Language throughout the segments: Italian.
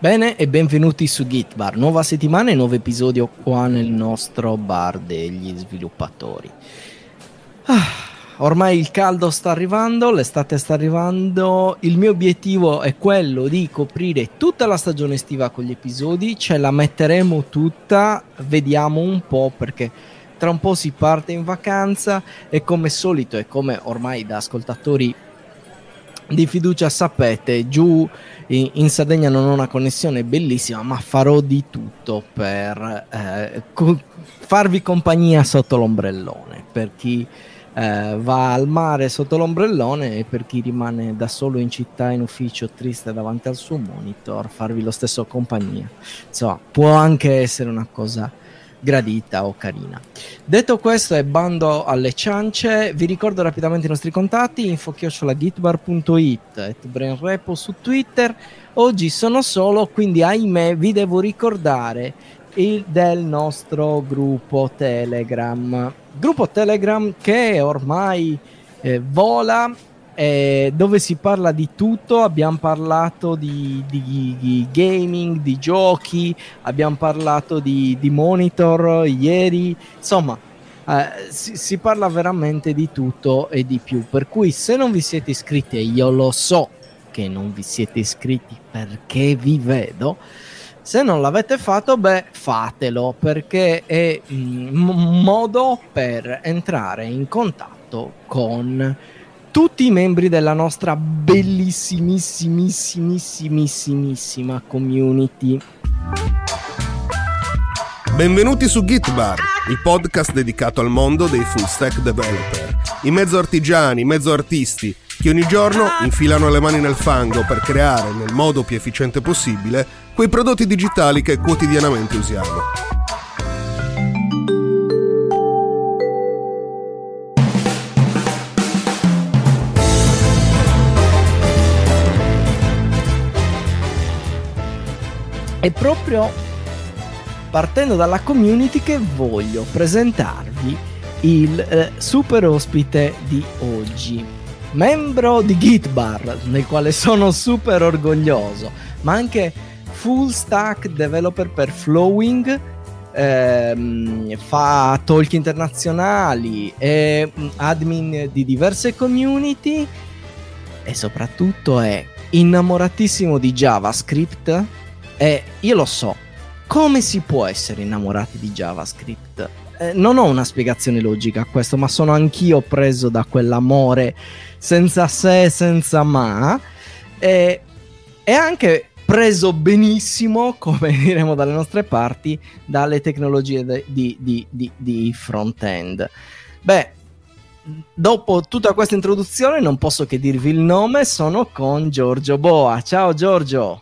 Bene e benvenuti su Gitbar, nuova settimana e nuovo episodio qua nel nostro bar degli sviluppatori. Ah, ormai il caldo sta arrivando, l'estate sta arrivando, il mio obiettivo è quello di coprire tutta la stagione estiva con gli episodi, ce la metteremo tutta, vediamo un po' perché tra un po' si parte in vacanza e come solito e come ormai da ascoltatori di fiducia sapete, giù in, in, Sardegna non ho una connessione bellissima, ma farò di tutto per eh, co- farvi compagnia sotto l'ombrellone, per chi eh, va al mare sotto l'ombrellone e per chi rimane da solo in città, in ufficio, triste davanti al suo monitor, farvi lo stesso compagnia. Insomma, può anche essere una cosa gradita o carina. Detto questo e bando alle ciance, vi ricordo rapidamente i nostri contatti, infochiocciolagitbar.it e brainrepo su Twitter. Oggi sono solo, quindi ahimè vi devo ricordare il del nostro gruppo Telegram. Gruppo Telegram che ormai eh, vola eh, dove si parla di tutto, abbiamo parlato di, di, di gaming, di giochi, abbiamo parlato di, di monitor ieri, insomma eh, si, si parla veramente di tutto e di più, per cui se non vi siete iscritti, e io lo so che non vi siete iscritti perché vi vedo, se non l'avete fatto, beh, fatelo perché è un mm, modo per entrare in contatto con tutti i membri della nostra bellissimissimissimissimissima community. Benvenuti su Gitbar, il podcast dedicato al mondo dei full stack developer, i mezzo artigiani, i mezzo artisti che ogni giorno infilano le mani nel fango per creare nel modo più efficiente possibile quei prodotti digitali che quotidianamente usiamo. È proprio partendo dalla community che voglio presentarvi il eh, super ospite di oggi. Membro di Gitbar, nel quale sono super orgoglioso, ma anche full stack developer per Flowing, ehm, fa talk internazionali, è admin di diverse community e soprattutto è innamoratissimo di JavaScript eh, io lo so, come si può essere innamorati di JavaScript? Eh, non ho una spiegazione logica a questo, ma sono anch'io preso da quell'amore senza se e senza ma. E eh, anche preso benissimo, come diremo dalle nostre parti, dalle tecnologie di, di, di, di front-end. Beh, dopo tutta questa introduzione non posso che dirvi il nome, sono con Giorgio Boa. Ciao Giorgio!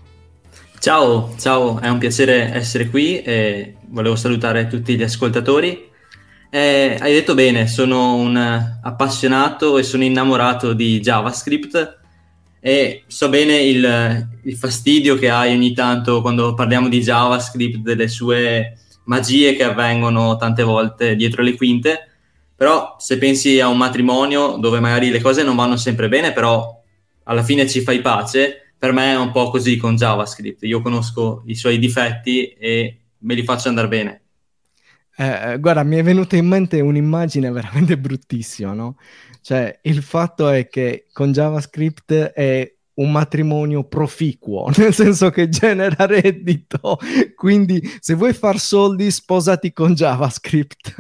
Ciao, ciao, è un piacere essere qui e volevo salutare tutti gli ascoltatori. Eh, hai detto bene, sono un appassionato e sono innamorato di JavaScript e so bene il, il, fastidio che hai ogni tanto quando parliamo di JavaScript, delle sue magie che avvengono tante volte dietro le quinte, però se pensi a un matrimonio dove magari le cose non vanno sempre bene, però alla fine ci fai pace, per me è un po' così con JavaScript. Io conosco i suoi difetti e me li faccio andare bene. Eh, eh guarda, mi è venuta in mente un'immagine veramente bruttissima, no? Cioè, il fatto è che con JavaScript è un matrimonio proficuo, nel senso che genera reddito. Quindi, se vuoi far soldi, sposati con JavaScript.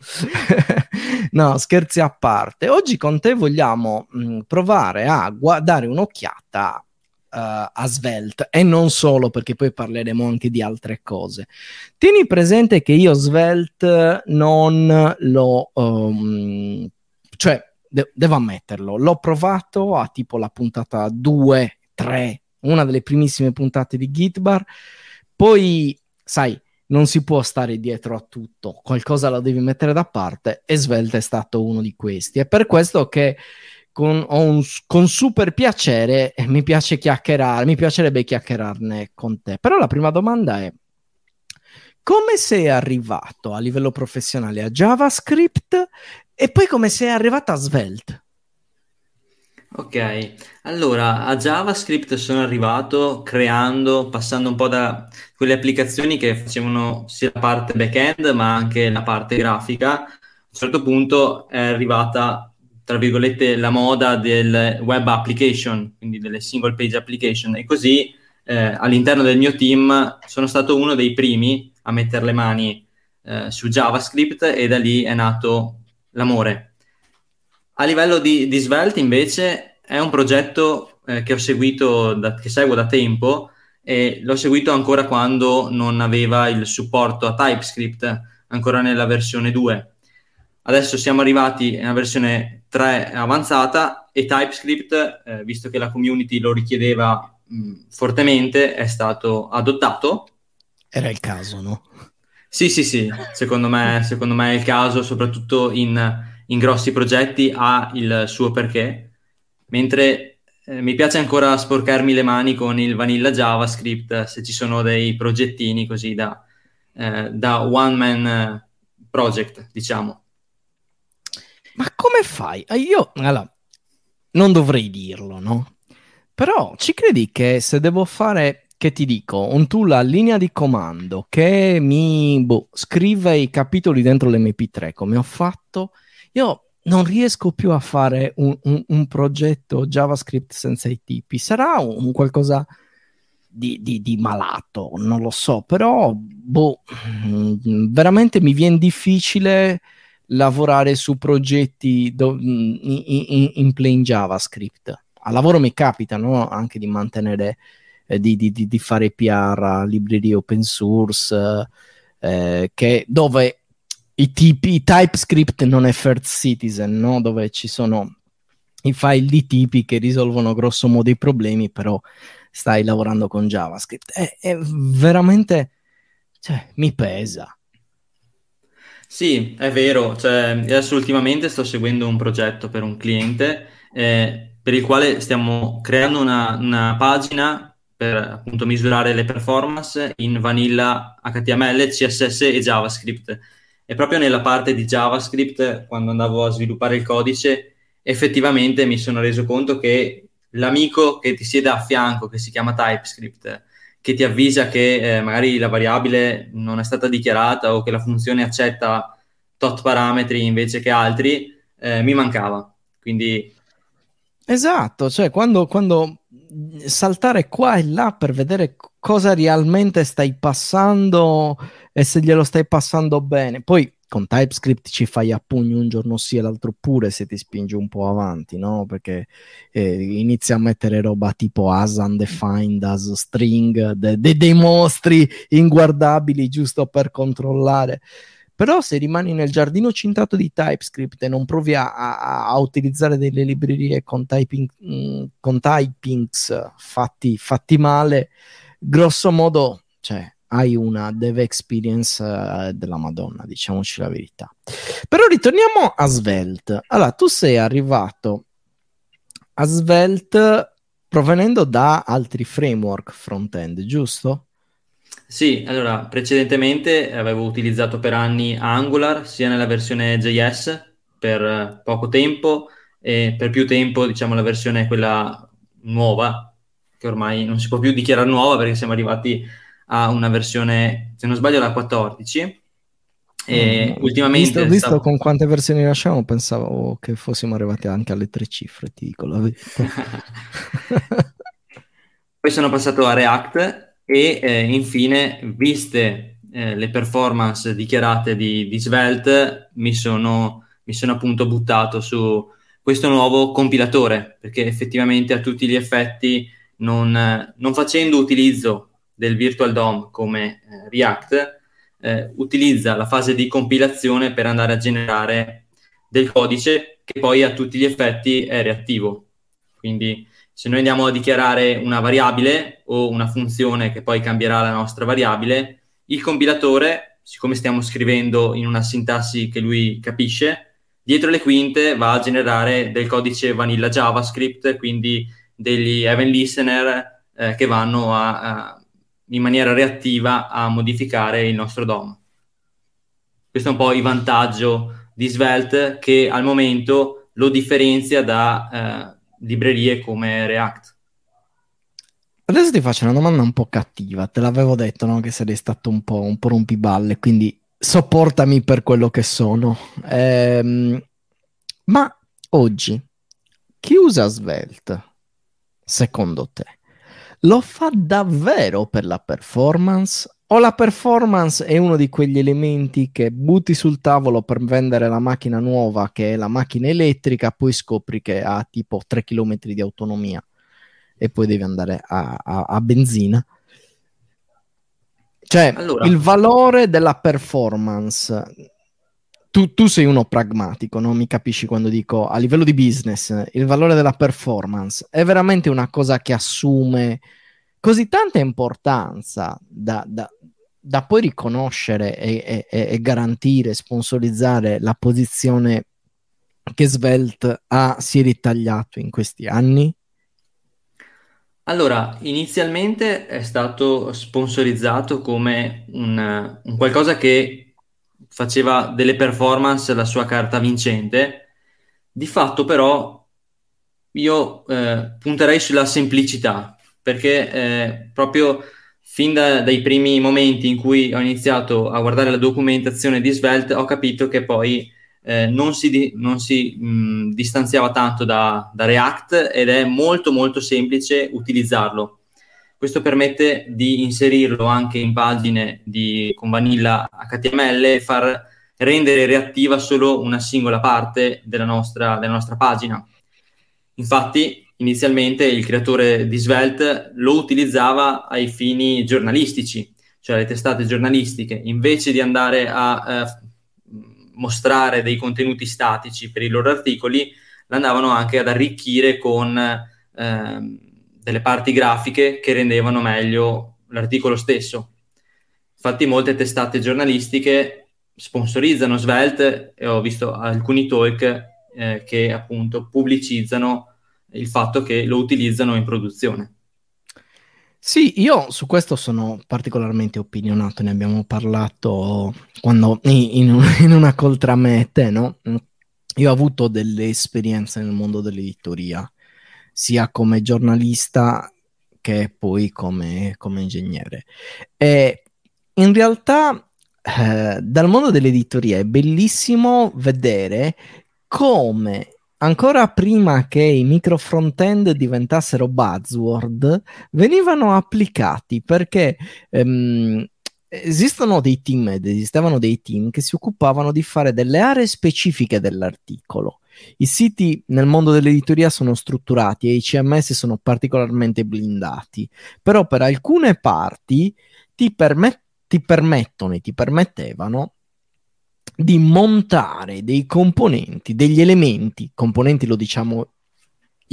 no, scherzi a parte. Oggi con te vogliamo mh, mm, provare a gu- dare un'occhiata uh, a Svelte e non solo perché poi parleremo anche di altre cose. Tieni presente che io Svelte non l'ho, Um, cioè, de- devo ammetterlo, l'ho provato a tipo la puntata 2, 3, una delle primissime puntate di Gitbar, poi, sai, non si può stare dietro a tutto, qualcosa la devi mettere da parte e Svelte è stato uno di questi. È per questo che con, un, con super piacere eh, mi piace chiacchierare, mi piacerebbe chiacchierarne con te. Però la prima domanda è come sei arrivato a livello professionale a JavaScript e poi come sei arrivata a Svelte? Ok, allora a JavaScript sono arrivato creando, passando un po' da quelle applicazioni che facevano sia la parte back-end ma anche la parte grafica. A un certo punto è arrivata, tra virgolette, la moda del web application, quindi delle single page application e così eh, all'interno del mio team sono stato uno dei primi a mettere le mani eh, su JavaScript e da lì è nato l'amore a livello di, di Svelte invece è un progetto eh, che ho seguito, da, che seguo da tempo e l'ho seguito ancora quando non aveva il supporto a TypeScript, ancora nella versione 2. Adesso siamo arrivati alla versione 3 avanzata e TypeScript, eh, visto che la community lo richiedeva mh, mm, fortemente, è stato adottato. Era il caso, no? Sì, sì, sì, secondo me, secondo me è il caso, soprattutto in in grossi progetti ha il suo perché, mentre eh, mi piace ancora sporcarmi le mani con il vanilla JavaScript eh, se ci sono dei progettini così da, eh, da one man eh, project, diciamo. Ma come fai? Eh, io, allora, non dovrei dirlo, no? Però ci credi che se devo fare che ti dico, un tool la linea di comando che mi boh, scrive i capitoli dentro l'MP3 come ho fatto, io non riesco più a fare un, un, un progetto JavaScript senza i tipi. Sarà un, qualcosa di, di, di, malato, non lo so, però boh, mm, veramente mi viene difficile lavorare su progetti do, in, mm, in, in, plain JavaScript. Al lavoro mi capita no? anche di mantenere, eh, di, di, fare PR a librerie open source, eh, che, dove i tipi, TypeScript non è First Citizen, no? dove ci sono i file di tipi che risolvono grosso modo i problemi, però stai lavorando con JavaScript. È, è veramente, cioè, mi pesa. Sì, è vero. Cioè, adesso ultimamente sto seguendo un progetto per un cliente eh, per il quale stiamo creando una, una pagina per appunto misurare le performance in vanilla HTML, CSS e JavaScript e proprio nella parte di JavaScript, quando andavo a sviluppare il codice, effettivamente mi sono reso conto che l'amico che ti siede a fianco, che si chiama TypeScript, che ti avvisa che eh, magari la variabile non è stata dichiarata o che la funzione accetta tot parametri invece che altri, eh, mi mancava. Quindi... Esatto, cioè quando, quando saltare qua e là per vedere cosa realmente stai passando e se glielo stai passando bene. Poi con TypeScript ci fai a pugni un giorno sì e l'altro pure se ti spingi un po' avanti, no? Perché eh, inizi a mettere roba tipo as undefined, as string, de- de- dei mostri inguardabili giusto per controllare. Però se rimani nel giardino cintato di TypeScript e non provi a, a, a utilizzare delle librerie con, typing, mm, con typings fatti, fatti male, grosso modo, cioè, hai una dev experience uh, della Madonna, diciamoci la verità. Però ritorniamo a Svelte. Allora, tu sei arrivato a Svelte provenendo da altri framework front-end, giusto? Sì, allora, precedentemente avevo utilizzato per anni Angular, sia nella versione JS, per eh, poco tempo, e per più tempo, diciamo, la versione quella nuova, che ormai non si può più dichiarare nuova perché siamo arrivati a una versione, se non sbaglio, la 14. E mm, ultimamente... Visto, visto con quante versioni lasciamo, pensavo che fossimo arrivati anche alle tre cifre, ti dico la verità. Poi sono passato a React e eh, infine, viste eh, le performance dichiarate di, di Svelte, mi sono, mi sono appunto buttato su questo nuovo compilatore, perché effettivamente a tutti gli effetti non, non facendo utilizzo del Virtual DOM come eh, React, eh, utilizza la fase di compilazione per andare a generare del codice che poi a tutti gli effetti è reattivo. Quindi se noi andiamo a dichiarare una variabile o una funzione che poi cambierà la nostra variabile, il compilatore, siccome stiamo scrivendo in una sintassi che lui capisce, dietro le quinte va a generare del codice vanilla JavaScript, quindi degli event listener eh, che vanno a, a, in maniera reattiva a modificare il nostro DOM. Questo è un po' il vantaggio di Svelte che al momento lo differenzia da eh, librerie come React. Adesso ti faccio una domanda un po' cattiva, te l'avevo detto no? che sarei stato un po', un po' rompiballe, quindi sopportami per quello che sono. Ehm, ma oggi chi usa Svelte secondo te? Lo fa davvero per la performance? O la performance è uno di quegli elementi che butti sul tavolo per vendere la macchina nuova, che è la macchina elettrica, poi scopri che ha tipo 3 km di autonomia e poi devi andare a, a, a benzina? Cioè, allora. il valore della performance tu, tu, sei uno pragmatico, non mi capisci quando dico a livello di business il valore della performance è veramente una cosa che assume così tanta importanza da, da, da poi riconoscere e, e, e, garantire, sponsorizzare la posizione che Svelte ha, si è ritagliato in questi anni? Allora, inizialmente è stato sponsorizzato come un, un qualcosa che faceva delle performance la sua carta vincente. Di fatto però io eh, punterei sulla semplicità, perché eh, proprio fin da, dai primi momenti in cui ho iniziato a guardare la documentazione di Svelte ho capito che poi eh, non si, di, non si mh, distanziava tanto da, da React ed è molto molto semplice utilizzarlo questo permette di inserirlo anche in pagine di, con vanilla HTML e far rendere reattiva solo una singola parte della nostra, della nostra pagina. Infatti, inizialmente il creatore di Svelte lo utilizzava ai fini giornalistici, cioè le testate giornalistiche, invece di andare a eh, mostrare dei contenuti statici per i loro articoli, l'andavano anche ad arricchire con eh, delle parti grafiche che rendevano meglio l'articolo stesso. Infatti molte testate giornalistiche sponsorizzano Svelte e ho visto alcuni talk eh, che appunto pubblicizzano il fatto che lo utilizzano in produzione. Sì, io su questo sono particolarmente opinionato, ne abbiamo parlato quando, in, in una coltramete, no? Io ho avuto delle esperienze nel mondo dell'editoria sia come giornalista che poi come, come ingegnere. E in realtà eh, dal mondo dell'editoria è bellissimo vedere come ancora prima che i micro front-end diventassero buzzword, venivano applicati perché ehm, esistono dei team esistevano dei team che si occupavano di fare delle aree specifiche dell'articolo i siti nel mondo dell'editoria sono strutturati e i CMS sono particolarmente blindati, però per alcune parti ti, permet- ti permettono e ti permettevano di montare dei componenti, degli elementi, componenti lo diciamo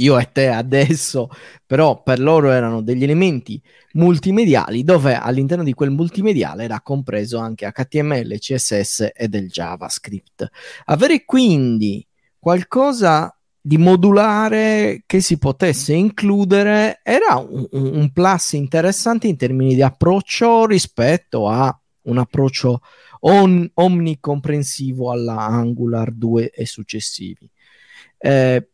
io e te adesso, però per loro erano degli elementi multimediali dove all'interno di quel multimediale era compreso anche HTML, CSS e del JavaScript. Avere quindi qualcosa di modulare che si potesse includere era un, un, plus interessante in termini di approccio rispetto a un approccio on, omnicomprensivo alla Angular 2 e successivi. Eh,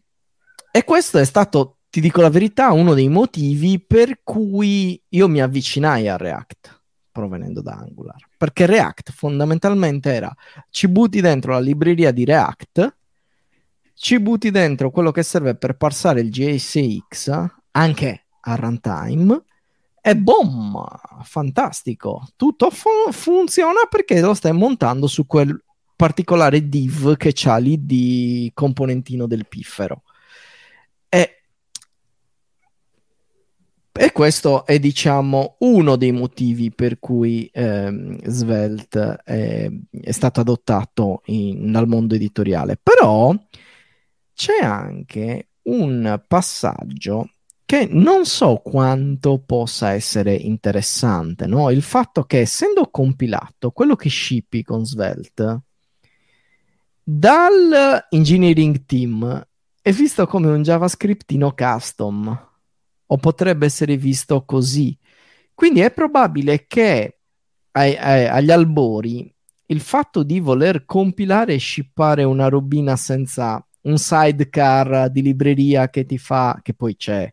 e questo è stato, ti dico la verità, uno dei motivi per cui io mi avvicinai a React provenendo da Angular, perché React fondamentalmente era ci butti dentro la libreria di React ci butti dentro quello che serve per passare il GSX anche a runtime e boom, fantastico, tutto fu- funziona perché lo stai montando su quel particolare div che c'ha lì di componentino del piffero. E, e questo è, diciamo, uno dei motivi per cui ehm, Svelte è, è stato adottato in, dal mondo editoriale. Però c'è anche un passaggio che non so quanto possa essere interessante, no? Il fatto che essendo compilato quello che shippi con Svelte dal engineering team è visto come un JavaScriptino custom o potrebbe essere visto così. Quindi è probabile che ai, ai, agli albori il fatto di voler compilare e shippare una robina senza un sidecar di libreria che ti fa, che poi c'è,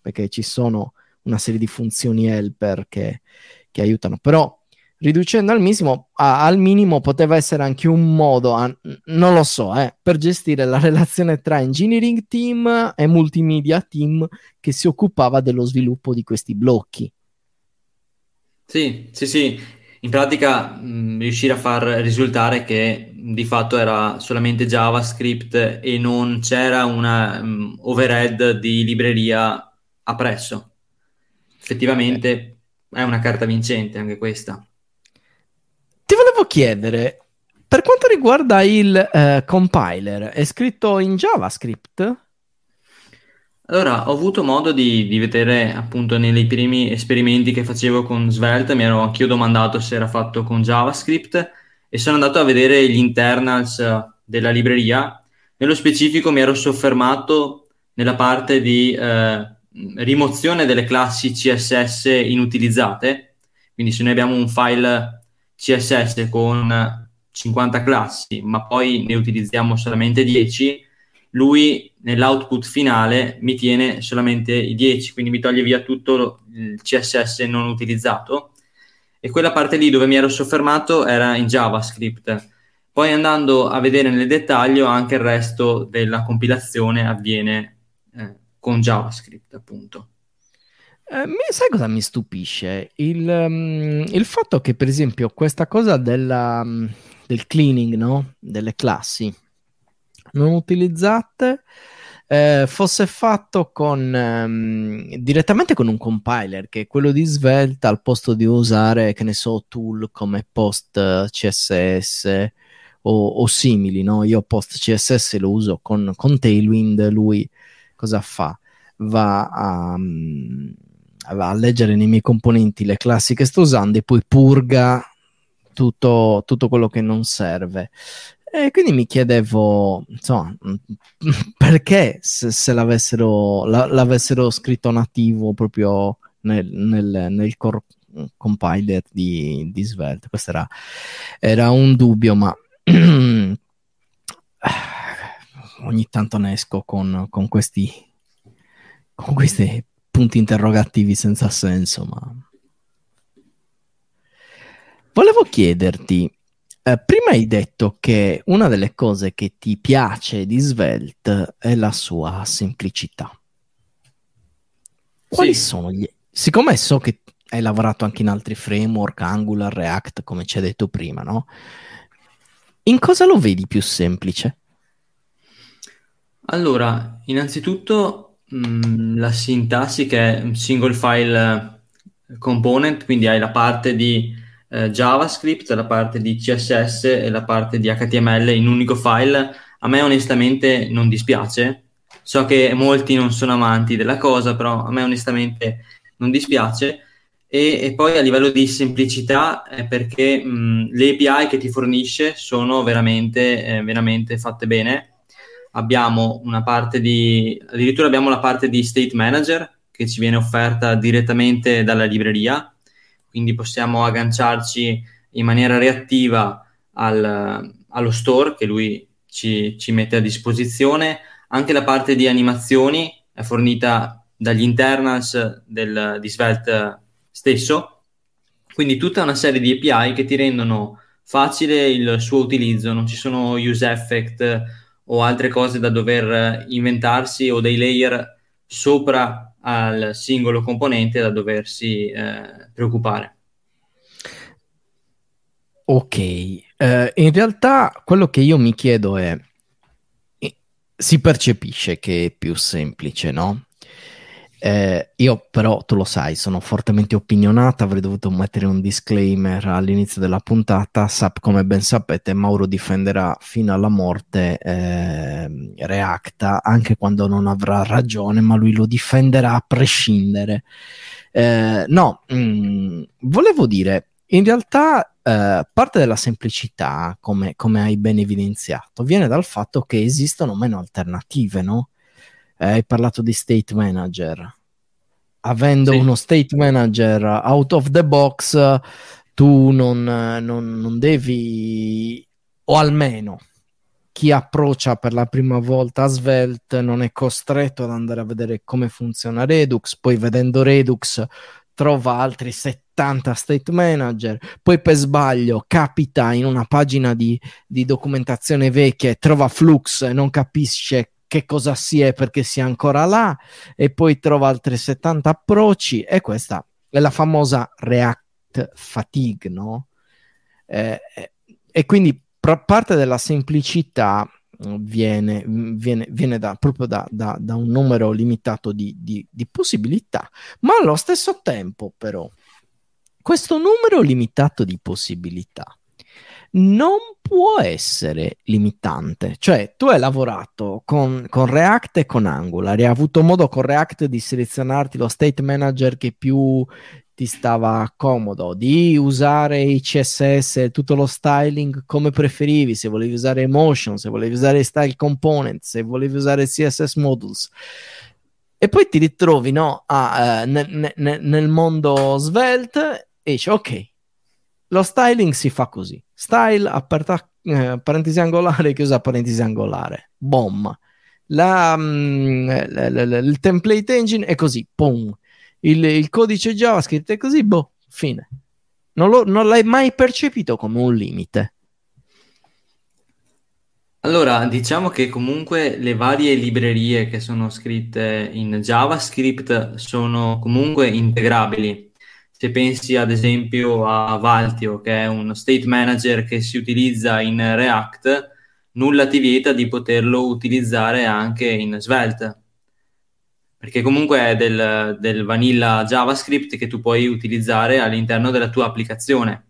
perché ci sono una serie di funzioni helper che, che aiutano, però riducendo al minimo, a, al minimo poteva essere anche un modo, a, non lo so, eh, per gestire la relazione tra engineering team e multimedia team che si occupava dello sviluppo di questi blocchi. Sì, sì, sì. In pratica mh, mm, riuscire a far risultare che di fatto era solamente JavaScript e non c'era una um, overhead di libreria appresso. Effettivamente eh. è una carta vincente anche questa. Ti volevo chiedere, per quanto riguarda il eh, compiler, è scritto in JavaScript? Allora, ho avuto modo di, di, vedere appunto nei primi esperimenti che facevo con Svelte, mi ero anch'io domandato se era fatto con JavaScript e sono andato a vedere gli internals eh, della libreria. Nello specifico mi ero soffermato nella parte di eh, rimozione delle classi CSS inutilizzate. Quindi se noi abbiamo un file CSS con 50 classi, ma poi ne utilizziamo solamente 10, lui nell'output finale mi tiene solamente i 10, quindi mi toglie via tutto il CSS non utilizzato e quella parte lì dove mi ero soffermato era in JavaScript. Poi andando a vedere nel dettaglio anche il resto della compilazione avviene eh, con JavaScript, appunto. Eh, sai cosa mi stupisce? Il, um, il, fatto che, per esempio, questa cosa della, um, del cleaning no? delle classi non utilizzate eh, fosse fatto con, ehm, direttamente con un compiler che è quello di Svelta al posto di usare, che ne so, tool come post CSS o, o simili. No? Io post CSS lo uso con, con Tailwind, lui cosa fa? Va a, mm, va a leggere nei miei componenti le classi che sto usando e poi purga tutto, tutto, quello che non serve. E quindi mi chiedevo, insomma, perché se, se l'avessero, l'avessero, scritto nativo proprio nel, nel, nel core compiler di, di Svelte. Questo era, era un dubbio, ma ogni tanto ne esco con, con, questi, con questi punti interrogativi senza senso. Ma volevo chiederti eh, prima hai detto che una delle cose che ti piace di Svelte è la sua semplicità. Quali sì. sono gli... Siccome so che hai lavorato anche in altri framework, Angular, React, come ci hai detto prima, no? In cosa lo vedi più semplice? Allora, innanzitutto mh, mm, la sintassi che è un single file eh, component, quindi hai la parte di eh, JavaScript, la parte di CSS e la parte di HTML in un unico file, a me onestamente non dispiace. So che molti non sono amanti della cosa, però a me onestamente non dispiace. E, e poi a livello di semplicità, è perché mh, le API che ti fornisce sono veramente, eh, veramente fatte bene. Abbiamo una parte di, addirittura abbiamo la parte di state manager che ci viene offerta direttamente dalla libreria, quindi possiamo agganciarci in maniera reattiva al, allo store che lui ci, ci mette a disposizione. Anche la parte di animazioni è fornita dagli internals del, di Svelte stesso, quindi tutta una serie di API che ti rendono facile il suo utilizzo, non ci sono use effect o altre cose da dover inventarsi o dei layer sopra al singolo componente da doversi eh, preoccupare. Ok, eh, in realtà quello che io mi chiedo è, eh, si percepisce che è più semplice, no? Eh, io però, tu lo sai, sono fortemente opinionata, avrei dovuto mettere un disclaimer all'inizio della puntata. Sap, come ben sapete, Mauro difenderà fino alla morte eh, Reacta, anche quando non avrà ragione, ma lui lo difenderà a prescindere. Eh, no, mh, mm, volevo dire, in realtà eh, parte della semplicità, come, come, hai ben evidenziato, viene dal fatto che esistono meno alternative, no? hai parlato di state manager. Avendo sì. uno state manager out of the box, tu non, non, non devi, o almeno chi approccia per la prima volta Svelte non è costretto ad andare a vedere come funziona Redux, poi vedendo Redux trova altri 70 state manager, poi per sbaglio capita in una pagina di, di documentazione vecchia e trova Flux e non capisce che cosa si è perché si è ancora là e poi trova altri 70 approcci e questa è la famosa React fatigue, no? Eh, eh e quindi parte della semplicità mm, viene, mm, viene, viene da, proprio da, da, da, un numero limitato di, di, di possibilità, ma allo stesso tempo però questo numero limitato di possibilità non può essere limitante. Cioè, tu hai lavorato con, con React e con Angular e hai avuto modo con React di selezionarti lo state manager che più ti stava comodo, di usare i CSS, tutto lo styling come preferivi, se volevi usare Emotion, se volevi usare Style Component, se volevi usare CSS Modules. E poi ti ritrovi no, a, uh, eh, nel, nel, nel mondo Svelte e dici ok, lo styling si fa così. Style, aperta, eh, parentesi angolare, chiusa parentesi angolare. Bom. La, mh, l, l, il template engine è così. Boom. Il, il codice JavaScript è così. Boh, fine. non, lo, non l'hai mai percepito come un limite. Allora, diciamo che comunque le varie librerie che sono scritte in JavaScript sono comunque integrabili se pensi ad esempio a Valtio, che è uno state manager che si utilizza in React, nulla ti vieta di poterlo utilizzare anche in Svelte, perché comunque è del, del vanilla JavaScript che tu puoi utilizzare all'interno della tua applicazione.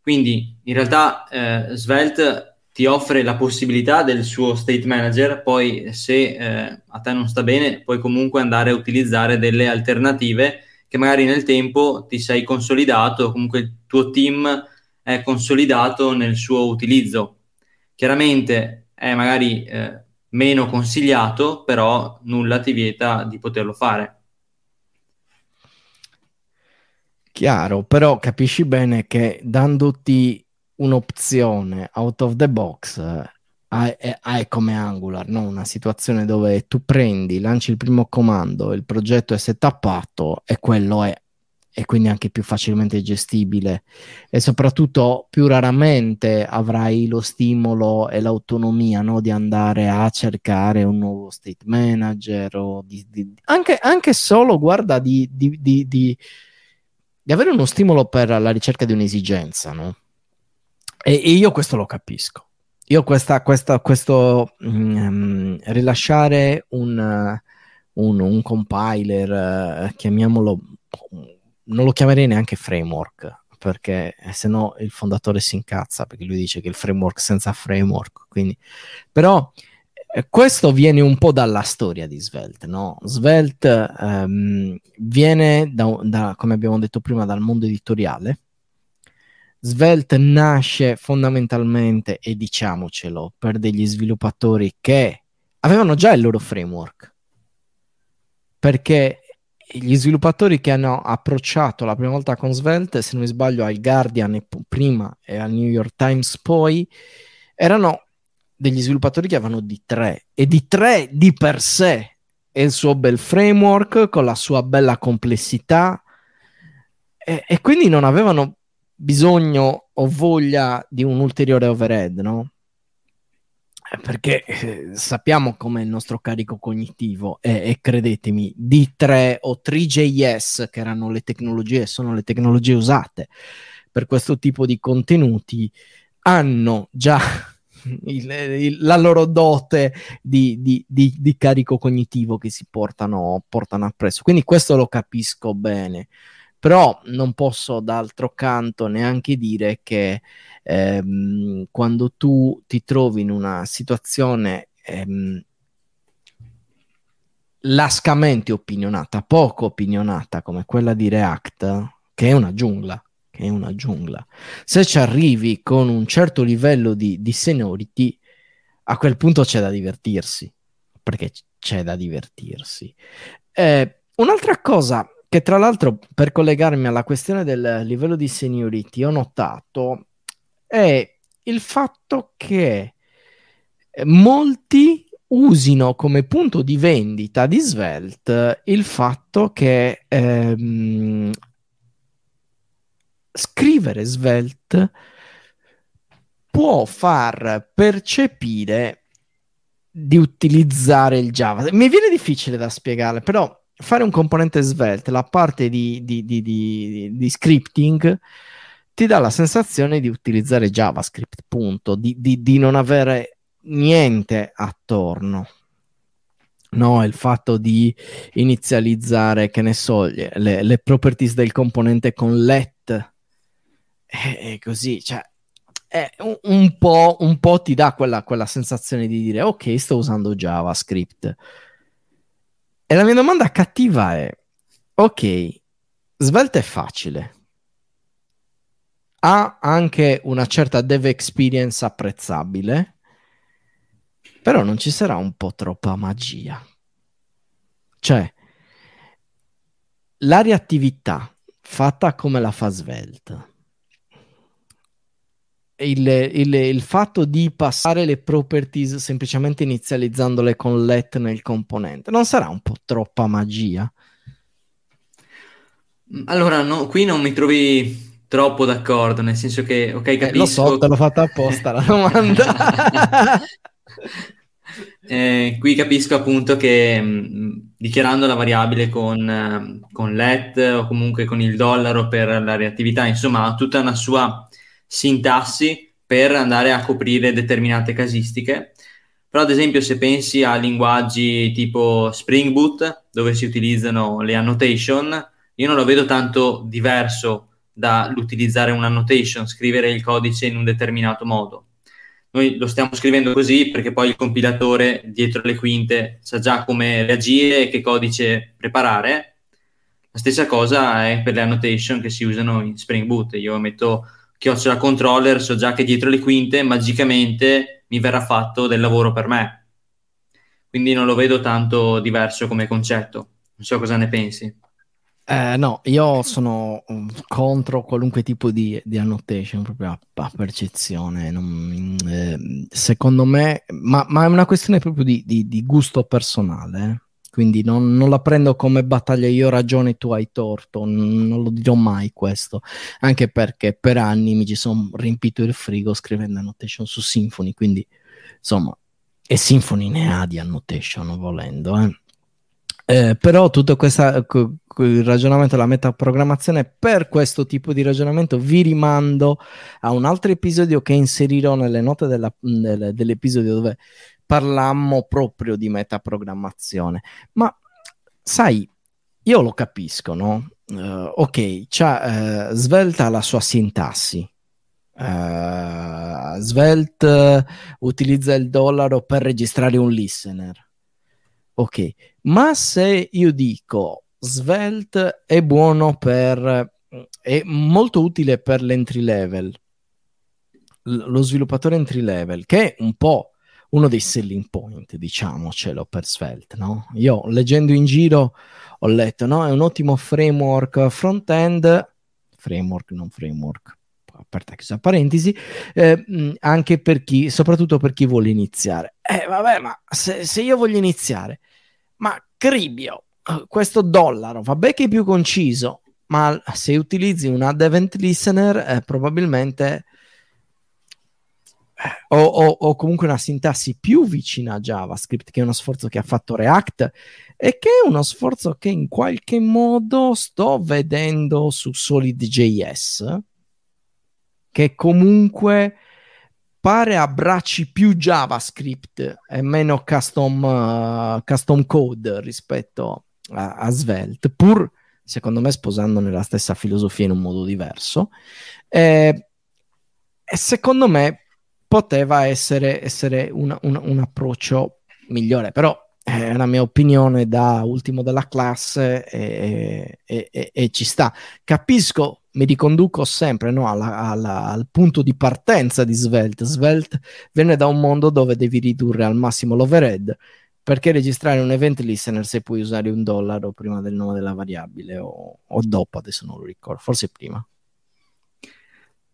Quindi in realtà eh, Svelte ti offre la possibilità del suo state manager, poi se eh, a te non sta bene puoi comunque andare a utilizzare delle alternative che magari nel tempo ti sei consolidato, comunque il tuo team è consolidato nel suo utilizzo. Chiaramente è magari eh, meno consigliato, però nulla ti vieta di poterlo fare. Chiaro, però capisci bene che dandoti un'opzione out of the box hai come Angular, no? una situazione dove tu prendi, lanci il primo comando, il progetto è settappato e quello è e quindi anche più facilmente gestibile e soprattutto più raramente avrai lo stimolo e l'autonomia no? di andare a cercare un nuovo state manager o di, di, anche, anche, solo guarda di, di, avere uno stimolo per la ricerca di un'esigenza no? e, e io questo lo capisco io questa, questa, questo um, rilasciare un, un, un compiler, uh, chiamiamolo, non lo chiamerei neanche framework, perché se no il fondatore si incazza, perché lui dice che il framework senza framework, quindi... Però eh, questo viene un po' dalla storia di Svelte, no? Svelte um, viene, da, da, come abbiamo detto prima, dal mondo editoriale, Svelte nasce fondamentalmente, e diciamocelo, per degli sviluppatori che avevano già il loro framework. Perché gli sviluppatori che hanno approcciato la prima volta con Svelte, se non mi sbaglio, al Guardian prima e al New York Times poi, erano degli sviluppatori che avevano D3 e D3 di per sé e il suo bel framework con la sua bella complessità e, e quindi non avevano bisogno o voglia di un ulteriore overhead, no? Eh, perché eh, sappiamo com'è il nostro carico cognitivo e, e credetemi, D3 o 3JS, che erano le tecnologie, sono le tecnologie usate per questo tipo di contenuti, hanno già il, il, la loro dote di, di, di, di, carico cognitivo che si portano, portano appresso. Quindi questo lo capisco bene però non posso d'altro canto neanche dire che ehm, quando tu ti trovi in una situazione ehm, lascamente opinionata, poco opinionata come quella di React, che è una giungla, che è una giungla, se ci arrivi con un certo livello di, di seniority, a quel punto c'è da divertirsi, perché c'è da divertirsi. Eh, un'altra cosa che tra l'altro, per collegarmi alla questione del livello di seniority, ho notato è il fatto che eh, molti usino come punto di vendita di Svelte eh, il fatto che ehm, scrivere Svelte può far percepire di utilizzare il Java. Mi viene difficile da spiegare, però fare un componente svelte, la parte di, di, di, di, scripting, ti dà la sensazione di utilizzare JavaScript, punto, di, non avere niente attorno. No, il fatto di inizializzare, che ne so, le, le properties del componente con let, e così, cioè, un, un, po', un, po', ti dà quella, quella sensazione di dire, ok, sto usando JavaScript e la mia domanda cattiva è, ok, svelta è facile, ha anche una certa dev experience apprezzabile, però non ci sarà un po' troppa magia. Cioè, la reattività fatta come la fa svelta il, il, il, fatto di passare le properties semplicemente inizializzandole con let nel componente non sarà un po' troppa magia? Allora, no, qui non mi trovi troppo d'accordo, nel senso che, ok, capisco... Eh, lo so, te l'ho fatta apposta la domanda. eh, qui capisco appunto che mh, mm, dichiarando la variabile con, ehm, con let o comunque con il dollaro per la reattività, insomma, ha tutta una sua sintassi per andare a coprire determinate casistiche. Però ad esempio se pensi a linguaggi tipo Spring Boot, dove si utilizzano le annotation, io non lo vedo tanto diverso dall'utilizzare un'annotation, scrivere il codice in un determinato modo. Noi lo stiamo scrivendo così perché poi il compilatore dietro le quinte sa già come reagire e che codice preparare. La stessa cosa è per le annotation che si usano in Spring Boot. Io metto che ho la controller, so già che dietro le quinte magicamente mi verrà fatto del lavoro per me. Quindi non lo vedo tanto diverso come concetto. Non so cosa ne pensi. Eh, no, io sono contro qualunque tipo di, di annotation, proprio a, a percezione. Non, eh, secondo me, ma, ma, è una questione proprio di, di, di gusto personale. Eh quindi non, non, la prendo come battaglia io ho ragione tu hai torto, n- non lo dirò mai questo, anche perché per anni mi ci sono riempito il frigo scrivendo annotation su Symfony, quindi insomma, e Symfony ne ha di annotation volendo, eh. Eh, però tutto questo cu- cu- il ragionamento la metaprogrammazione per questo tipo di ragionamento vi rimando a un altro episodio che inserirò nelle note della, dell'episodio dove parlammo proprio di metaprogrammazione. Ma sai, io lo capisco, no? Uh, ok, c'ha uh, Svelte la sua sintassi. Uh, Svelte utilizza il dollaro per registrare un listener. Ok, ma se io dico Svelte è buono per è molto utile per l'entry level, L- lo sviluppatore entry level, che è un po' uno dei selling point, diciamocelo, per Svelte, no? Io leggendo in giro ho letto, no? È un ottimo framework front-end, framework, non framework, aperta chiusa parentesi, eh, anche per chi, soprattutto per chi vuole iniziare. Eh, vabbè, ma se, se io voglio iniziare, ma Cribio, eh, questo dollaro, vabbè che è più conciso, ma se utilizzi una event Listener, eh, probabilmente o, o, o, comunque una sintassi più vicina a JavaScript, che è uno sforzo che ha fatto React e che è uno sforzo che in qualche modo sto vedendo su SolidJS, che comunque pare abbracci più JavaScript e meno custom, uh, custom code rispetto a, a Svelte, pur secondo me sposando nella stessa filosofia in un modo diverso. Eh, e secondo me poteva essere, essere un, un, un approccio migliore, però eh, è una mia opinione da ultimo della classe e, e, e, e ci sta. Capisco, mi riconduco sempre no, alla, alla, al punto di partenza di Svelte. Svelte viene da un mondo dove devi ridurre al massimo l'overhead perché registrare un event listener se puoi usare un dollaro prima del nome della variabile o, o dopo, adesso non lo ricordo, forse prima.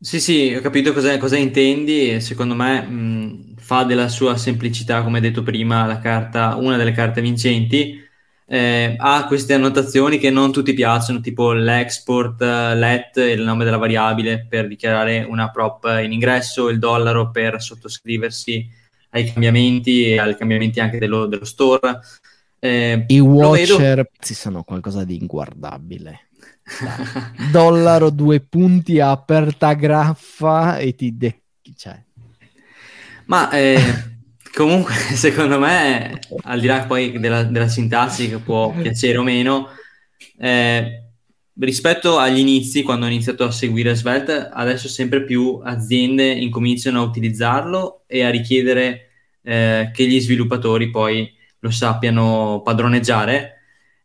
Sì, sì, ho capito cosa, cosa intendi e secondo me mh, fa della sua semplicità, come detto prima, la carta, una delle carte vincenti. Eh, ha queste annotazioni che non tutti piacciono, tipo l'export, eh, let, il nome della variabile per dichiarare una prop in ingresso, il dollaro per sottoscriversi ai cambiamenti e ai cambiamenti anche dello, dello store. Eh, I watcher vedo... si sono qualcosa di inguardabile. dollaro due punti a graffa e ti de- cioè. ma eh, comunque secondo me al di là poi della, della sintassi che può piacere o meno eh, rispetto agli inizi quando ho iniziato a seguire Svelte adesso sempre più aziende incominciano a utilizzarlo e a richiedere eh, che gli sviluppatori poi lo sappiano padroneggiare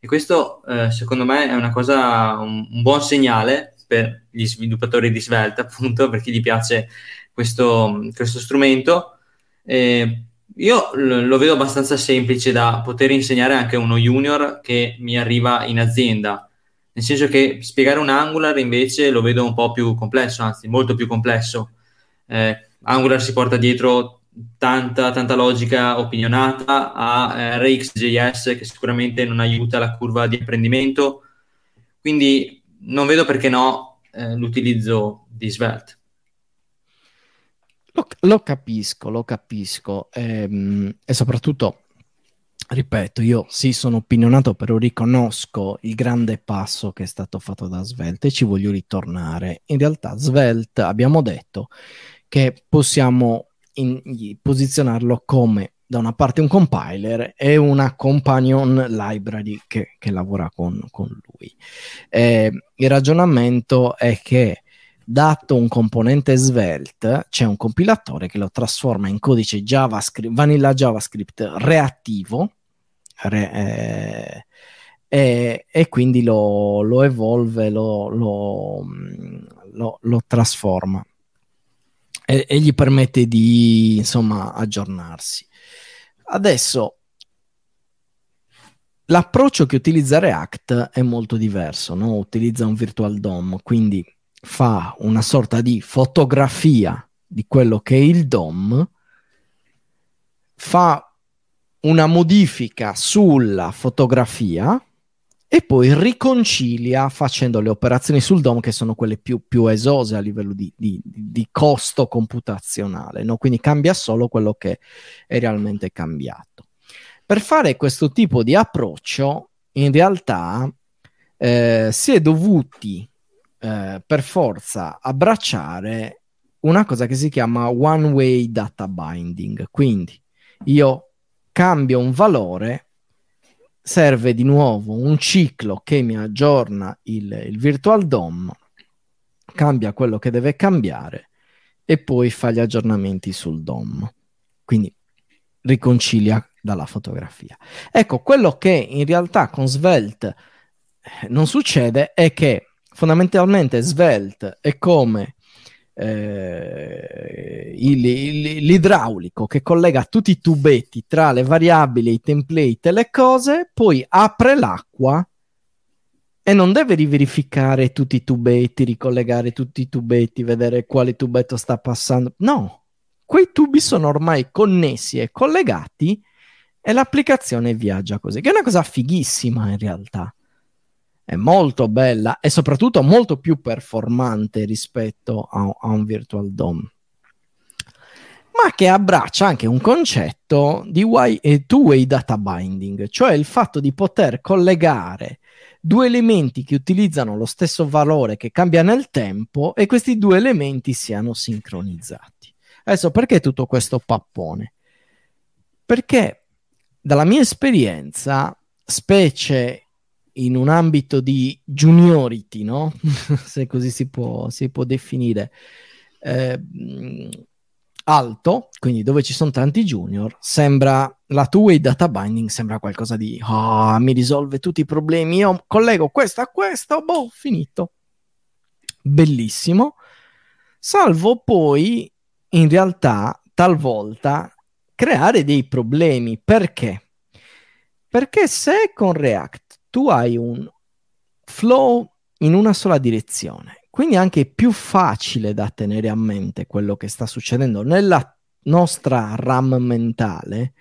e questo, eh, secondo me, è una cosa, un, un, buon segnale per gli sviluppatori di Svelte, appunto, per chi gli piace questo, questo strumento. Eh, io lo vedo abbastanza semplice da poter insegnare anche a uno junior che mi arriva in azienda, nel senso che spiegare un Angular invece lo vedo un po' più complesso, anzi molto più complesso. Eh, Angular si porta dietro tanta, tanta logica opinionata, a eh, RxJS che sicuramente non aiuta la curva di apprendimento, quindi non vedo perché no eh, l'utilizzo di Svelte. Lo, lo capisco, lo capisco ehm, e soprattutto ripeto, io sì sono opinionato, però riconosco il grande passo che è stato fatto da Svelte e ci voglio ritornare. In realtà Svelte abbiamo detto che possiamo in, posizionarlo come da una parte un compiler e una companion library che, che lavora con, con lui. Eh, il ragionamento è che dato un componente Svelte, c'è un compilatore che lo trasforma in codice JavaScript, vanilla JavaScript reattivo re, eh, e, e, quindi lo, lo evolve, lo, lo, mm, lo trasforma e, e gli permette di insomma aggiornarsi. Adesso l'approccio che utilizza React è molto diverso, no? utilizza un virtual DOM, quindi fa una sorta di fotografia di quello che è il DOM, fa una modifica sulla fotografia e poi riconcilia facendo le operazioni sul DOM che sono quelle più, più esose a livello di, di, di costo computazionale, no? quindi cambia solo quello che è realmente cambiato. Per fare questo tipo di approccio, in realtà eh, si è dovuti eh, per forza abbracciare una cosa che si chiama one-way data binding, quindi io cambio un valore serve di nuovo un ciclo che mi aggiorna il, il Virtual DOM, cambia quello che deve cambiare e poi fa gli aggiornamenti sul DOM. Quindi riconcilia dalla fotografia. Ecco, quello che in realtà con Svelte eh, non succede è che fondamentalmente Svelte è come eh, il, il, l'idraulico che collega tutti i tubetti tra le variabili, i template e le cose, poi apre l'acqua e non deve riverificare tutti i tubetti, ricollegare tutti i tubetti, vedere quale tubetto sta passando. No, quei tubi sono ormai connessi e collegati e l'applicazione viaggia così, che è una cosa fighissima in realtà è molto bella e soprattutto molto più performante rispetto a, a un Virtual DOM ma che abbraccia anche un concetto di two-way data binding, cioè il fatto di poter collegare due elementi che utilizzano lo stesso valore che cambia nel tempo e questi due elementi siano sincronizzati. Adesso perché tutto questo pappone? Perché dalla mia esperienza, specie in un ambito di juniority, no? se così si può, si può definire, eh, alto, quindi dove ci sono tanti junior, sembra la tua data binding sembra qualcosa di oh, mi risolve tutti i problemi, io collego questo a questo, boh, finito. Bellissimo. Salvo poi in realtà talvolta creare dei problemi, perché? Perché se con React tu hai un flow in una sola direzione. Quindi anche più facile da tenere a mente quello che sta succedendo nella nostra RAM mentale.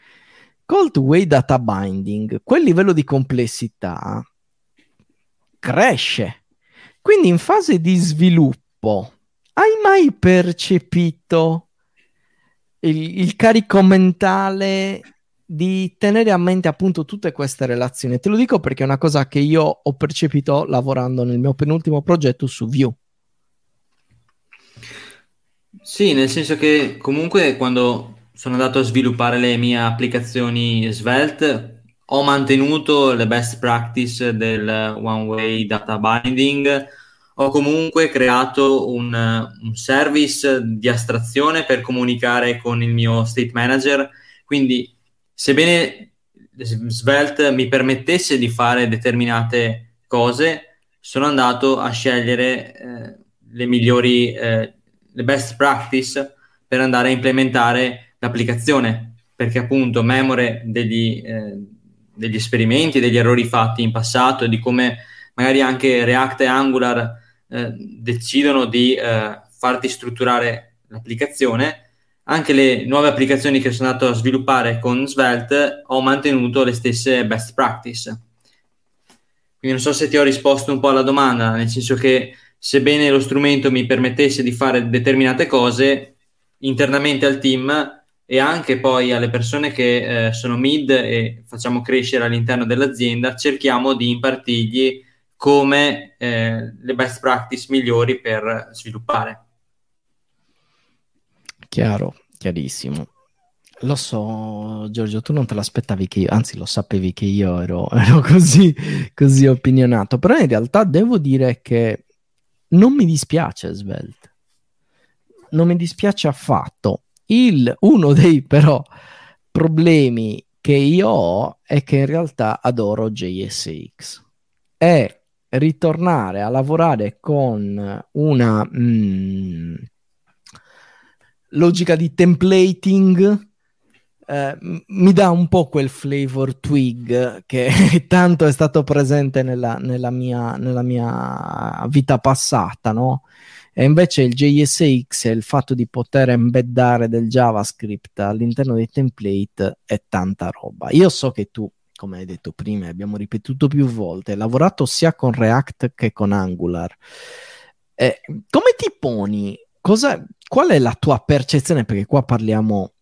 Col two-way data binding, quel livello di complessità cresce. Quindi in fase di sviluppo, hai mai percepito il, il carico mentale di tenere a mente appunto tutte queste relazioni. Te lo dico perché è una cosa che io ho percepito lavorando nel mio penultimo progetto su Vue. Sì, nel senso che comunque quando sono andato a sviluppare le mie applicazioni Svelte ho mantenuto le best practice del one way data binding, ho comunque creato un, un, service di astrazione per comunicare con il mio state manager, quindi sebbene eh, Svelte mi permettesse di fare determinate cose, sono andato a scegliere eh, le migliori, eh, le best practice per andare a implementare l'applicazione, perché appunto memore degli, eh, degli esperimenti, degli errori fatti in passato e di come magari anche React e Angular eh, decidono di eh, farti strutturare l'applicazione, anche le nuove applicazioni che sono andato a sviluppare con Svelte ho mantenuto le stesse best practice. Quindi non so se ti ho risposto un po' alla domanda, nel senso che sebbene lo strumento mi permettesse di fare determinate cose internamente al team e anche poi alle persone che eh, sono mid e facciamo crescere all'interno dell'azienda, cerchiamo di impartirgli come eh, le best practice migliori per sviluppare. Chiaro, chiarissimo. Lo so, Giorgio, tu non te l'aspettavi che io, anzi lo sapevi che io ero, ero così, così, opinionato, però in realtà devo dire che non mi dispiace Svelte, non mi dispiace affatto. Il, uno dei però problemi che io ho è che in realtà adoro JSX e ritornare a lavorare con una... Mh, mm, logica di templating eh, mi dà un po' quel flavor twig che tanto è stato presente nella, nella, mia, nella mia, vita passata, no? E invece il JSX e il fatto di poter embeddare del JavaScript all'interno dei template è tanta roba. Io so che tu, come hai detto prima, abbiamo ripetuto più volte, hai lavorato sia con React che con Angular. Eh, come ti poni cosa, qual è la tua percezione? Perché qua parliamo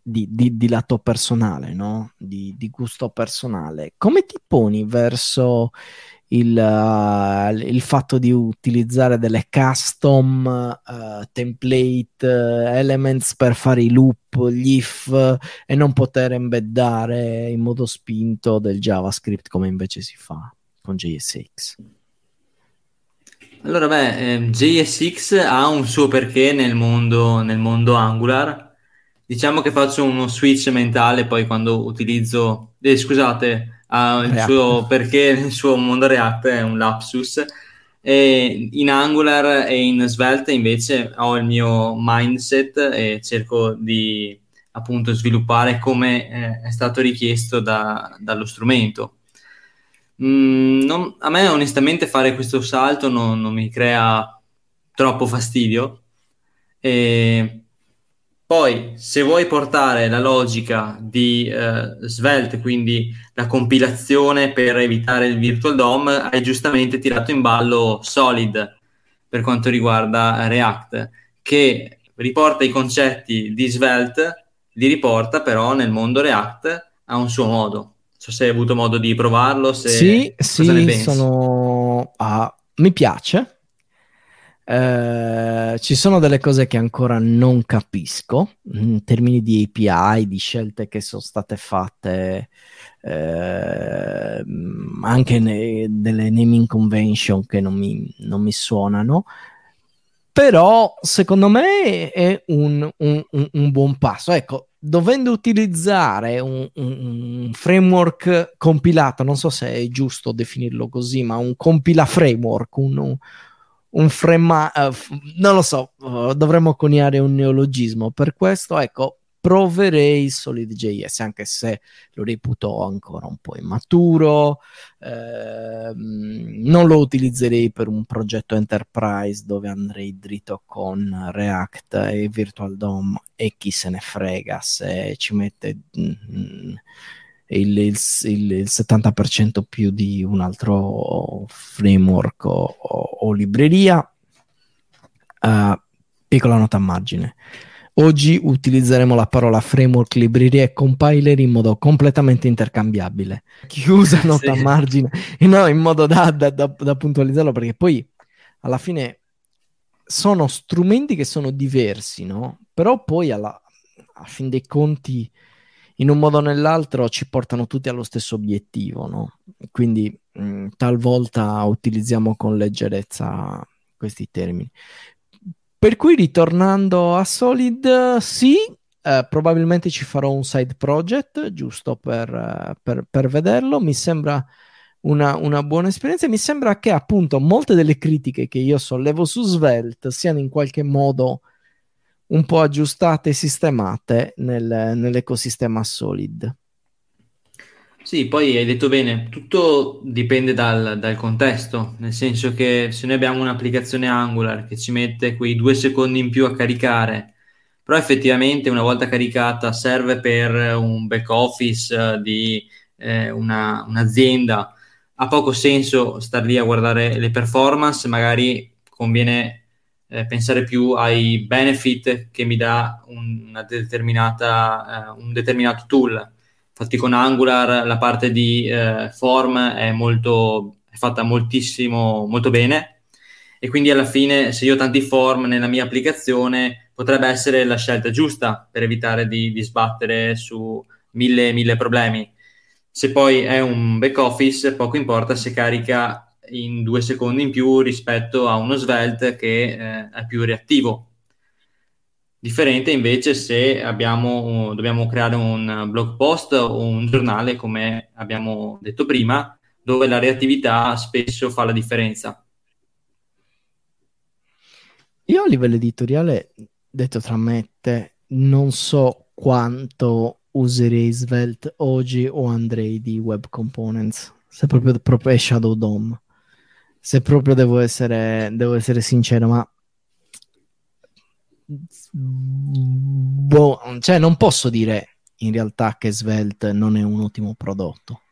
di, di, di lato personale, no? Di, di, gusto personale. Come ti poni verso il, uh, il fatto di utilizzare delle custom uh, template, uh, elements per fare i loop, gli if e non poter embeddare in modo spinto del JavaScript come invece si fa con JSX? Allora, beh, eh, JSX ha un suo perché nel mondo, nel mondo Angular. Diciamo che faccio uno switch mentale poi quando utilizzo... Eh, scusate, ha il React. suo perché nel suo mondo React è un lapsus. E in Angular e in Svelte invece ho il mio mindset e cerco di appunto sviluppare come eh, è stato richiesto da, dallo strumento. Mm, non, a me onestamente fare questo salto non, non mi crea troppo fastidio. E poi, se vuoi portare la logica di eh, Svelte, quindi la compilazione per evitare il Virtual DOM, hai giustamente tirato in ballo Solid per quanto riguarda React, che riporta i concetti di Svelte, li riporta però nel mondo React a un suo modo so se hai avuto modo di provarlo. Se... Sì, sì, sono... ah, mi piace. Eh, ci sono delle cose che ancora non capisco in termini di API, di scelte che sono state fatte eh, anche ne, delle naming convention che non mi, non mi, suonano. Però secondo me è un, un, un, un buon passo. Ecco, dovendo utilizzare un, un, framework compilato, non so se è giusto definirlo così, ma un compila framework, un, un frema, uh, non lo so, uh, dovremmo coniare un neologismo. Per questo, ecco, proverei SolidJS, anche se lo reputo ancora un po' immaturo, ehm, non lo utilizzerei per un progetto enterprise dove andrei dritto con React e Virtual DOM e chi se ne frega se ci mette mm, il, il, il, il, 70% più di un altro framework o, o, o libreria. Uh, piccola nota a margine Oggi utilizzeremo la parola framework, libreria e compiler in modo completamente intercambiabile. Chiusa nota a sì. margine, no, in modo da, da, da, da puntualizzarlo, perché poi alla fine sono strumenti che sono diversi, no? Però poi alla, a fin dei conti, in un modo o nell'altro, ci portano tutti allo stesso obiettivo, no? Quindi mh, talvolta utilizziamo con leggerezza questi termini. Per cui ritornando a Solid, sì, eh, probabilmente ci farò un side project giusto per, eh, per, per vederlo. Mi sembra una, una, buona esperienza e mi sembra che appunto molte delle critiche che io sollevo su Svelte siano in qualche modo un po' aggiustate e sistemate nel, nell'ecosistema Solid. Sì, poi hai detto bene, tutto dipende dal, dal, contesto, nel senso che se noi abbiamo un'applicazione Angular che ci mette quei due secondi in più a caricare, però effettivamente una volta caricata serve per un back office eh, di eh, una, un'azienda, ha poco senso star lì a guardare le performance, magari conviene eh, pensare più ai benefit che mi dà un, eh, un determinato tool fatti con Angular, la parte di eh, form è, molto, è fatta moltissimo, molto bene e quindi alla fine se io ho tanti form nella mia applicazione potrebbe essere la scelta giusta per evitare di, di sbattere su mille, mille problemi. Se poi è un back office, poco importa se carica in due secondi in più rispetto a uno Svelte che eh, è più reattivo Differente invece se abbiamo, dobbiamo creare un blog post o un giornale, come abbiamo detto prima, dove la reattività spesso fa la differenza. Io a livello editoriale, detto tra me te, non so quanto userei Svelte oggi o andrei di Web Components, se proprio, proprio è Shadow DOM. Se proprio devo essere, devo essere sincero, ma boh, cioè non posso dire in realtà che Svelte non è un ottimo prodotto.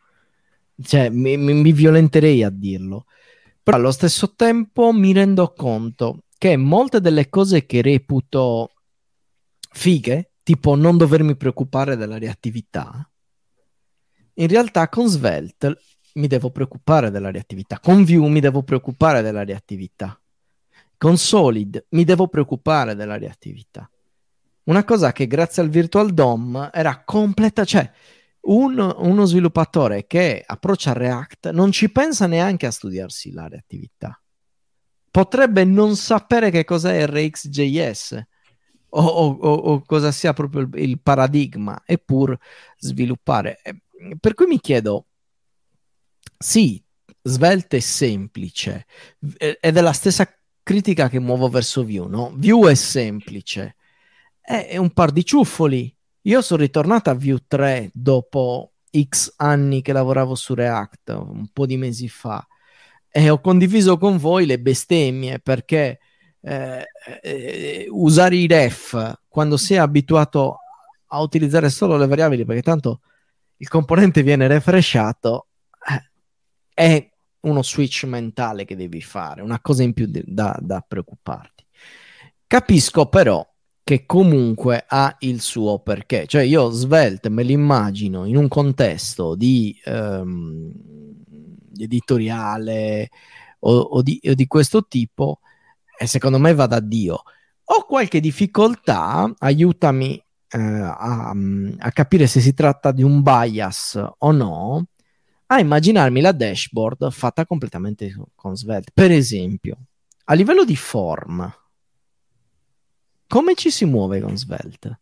Cioè, mi, mi violenterei a dirlo. Però allo stesso tempo mi rendo conto che molte delle cose che reputo fighe, tipo non dovermi preoccupare della reattività, in realtà con Svelte mi devo preoccupare della reattività, con Vue mi devo preoccupare della reattività. Con Solid mi devo preoccupare della reattività. Una cosa che grazie al Virtual DOM era completa, cioè un, uno sviluppatore che approccia React non ci pensa neanche a studiarsi la reattività. Potrebbe non sapere che cos'è RxJS o, o, o cosa sia proprio il, il paradigma, eppur sviluppare. Per cui mi chiedo, sì, svelta e semplice, ed è la stessa critica che muovo verso Vue, no? View è semplice, è, è un par di ciuffoli. Io sono ritornato a Vue 3 dopo X anni che lavoravo su React, un po' di mesi fa, e ho condiviso con voi le bestemmie perché eh, eh, usare i ref quando si è abituato a utilizzare solo le variabili perché tanto il componente viene refreshato eh, è uno switch mentale che devi fare, una cosa in più de- da, da preoccuparti. Capisco però che comunque ha il suo perché. Cioè io Svelte me l'immagino in un contesto di um, editoriale o, o, di, o, di, questo tipo e secondo me va da Dio. Ho qualche difficoltà, aiutami eh, a, a capire se si tratta di un bias o no, a immaginarmi la dashboard fatta completamente con Svelte. Per esempio, a livello di form, come ci si muove con Svelte?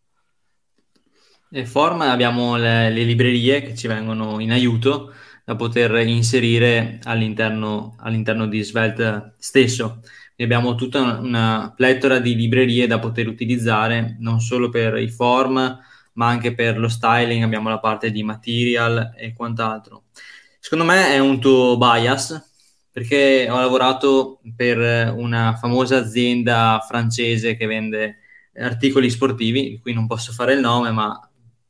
Le form abbiamo le, le, librerie che ci vengono in aiuto da poter inserire all'interno, all'interno di Svelte stesso. abbiamo tutta una pletora di librerie da poter utilizzare non solo per i form, ma anche per lo styling, abbiamo la parte di material e quant'altro. Secondo me è un tuo bias, perché ho lavorato per una famosa azienda francese che vende articoli sportivi, qui non posso fare il nome, ma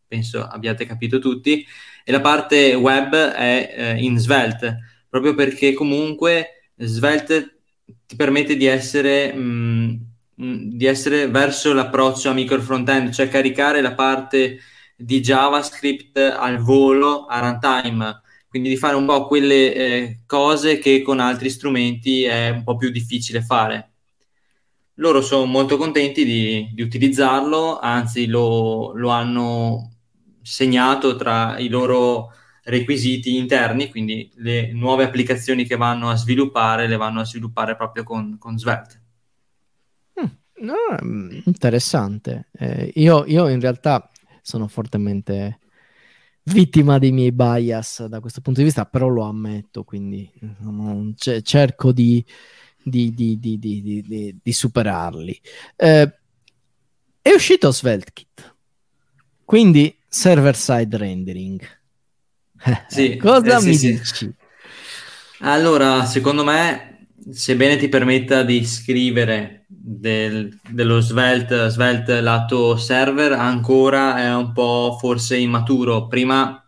penso abbiate capito tutti, e la parte web è eh, in Svelte, proprio perché comunque Svelte ti permette di essere, mh, mm, mm, di essere verso l'approccio a micro front-end, cioè caricare la parte di JavaScript al volo, a runtime, quindi di fare un po' quelle eh, cose che con altri strumenti è un po' più difficile fare. Loro sono molto contenti di, di utilizzarlo, anzi lo, lo, hanno segnato tra i loro requisiti interni, quindi le nuove applicazioni che vanno a sviluppare le vanno a sviluppare proprio con, con Svelte. Mm, no, mm, interessante. Eh, io, io in realtà sono fortemente vittima dei miei bias da questo punto di vista, però lo ammetto, quindi insomma, c- cerco di, di, di, di superarli. Eh, è uscito SvelteKit, quindi server-side rendering. Sì, Cosa eh, mi sì, dici? Sì. Allora, secondo me, sebbene ti permetta di scrivere del, dello Svelte, Svelte lato server ancora è un po' forse immaturo. Prima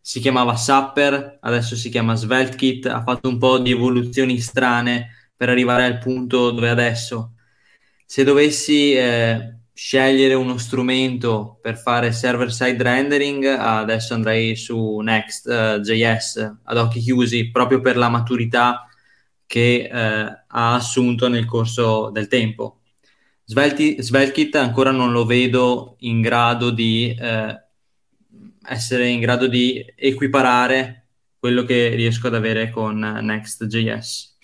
si chiamava Sapper, adesso si chiama SvelteKit, ha fatto un po' di evoluzioni strane per arrivare al punto dove adesso. Se dovessi eh, scegliere uno strumento per fare server-side rendering, adesso andrei su Next.js eh, uh, ad occhi chiusi, proprio per la maturità che eh, ha assunto nel corso del tempo. Svelti, Svelkit ancora non lo vedo in grado di eh, essere in grado di equiparare quello che riesco ad avere con Next.js.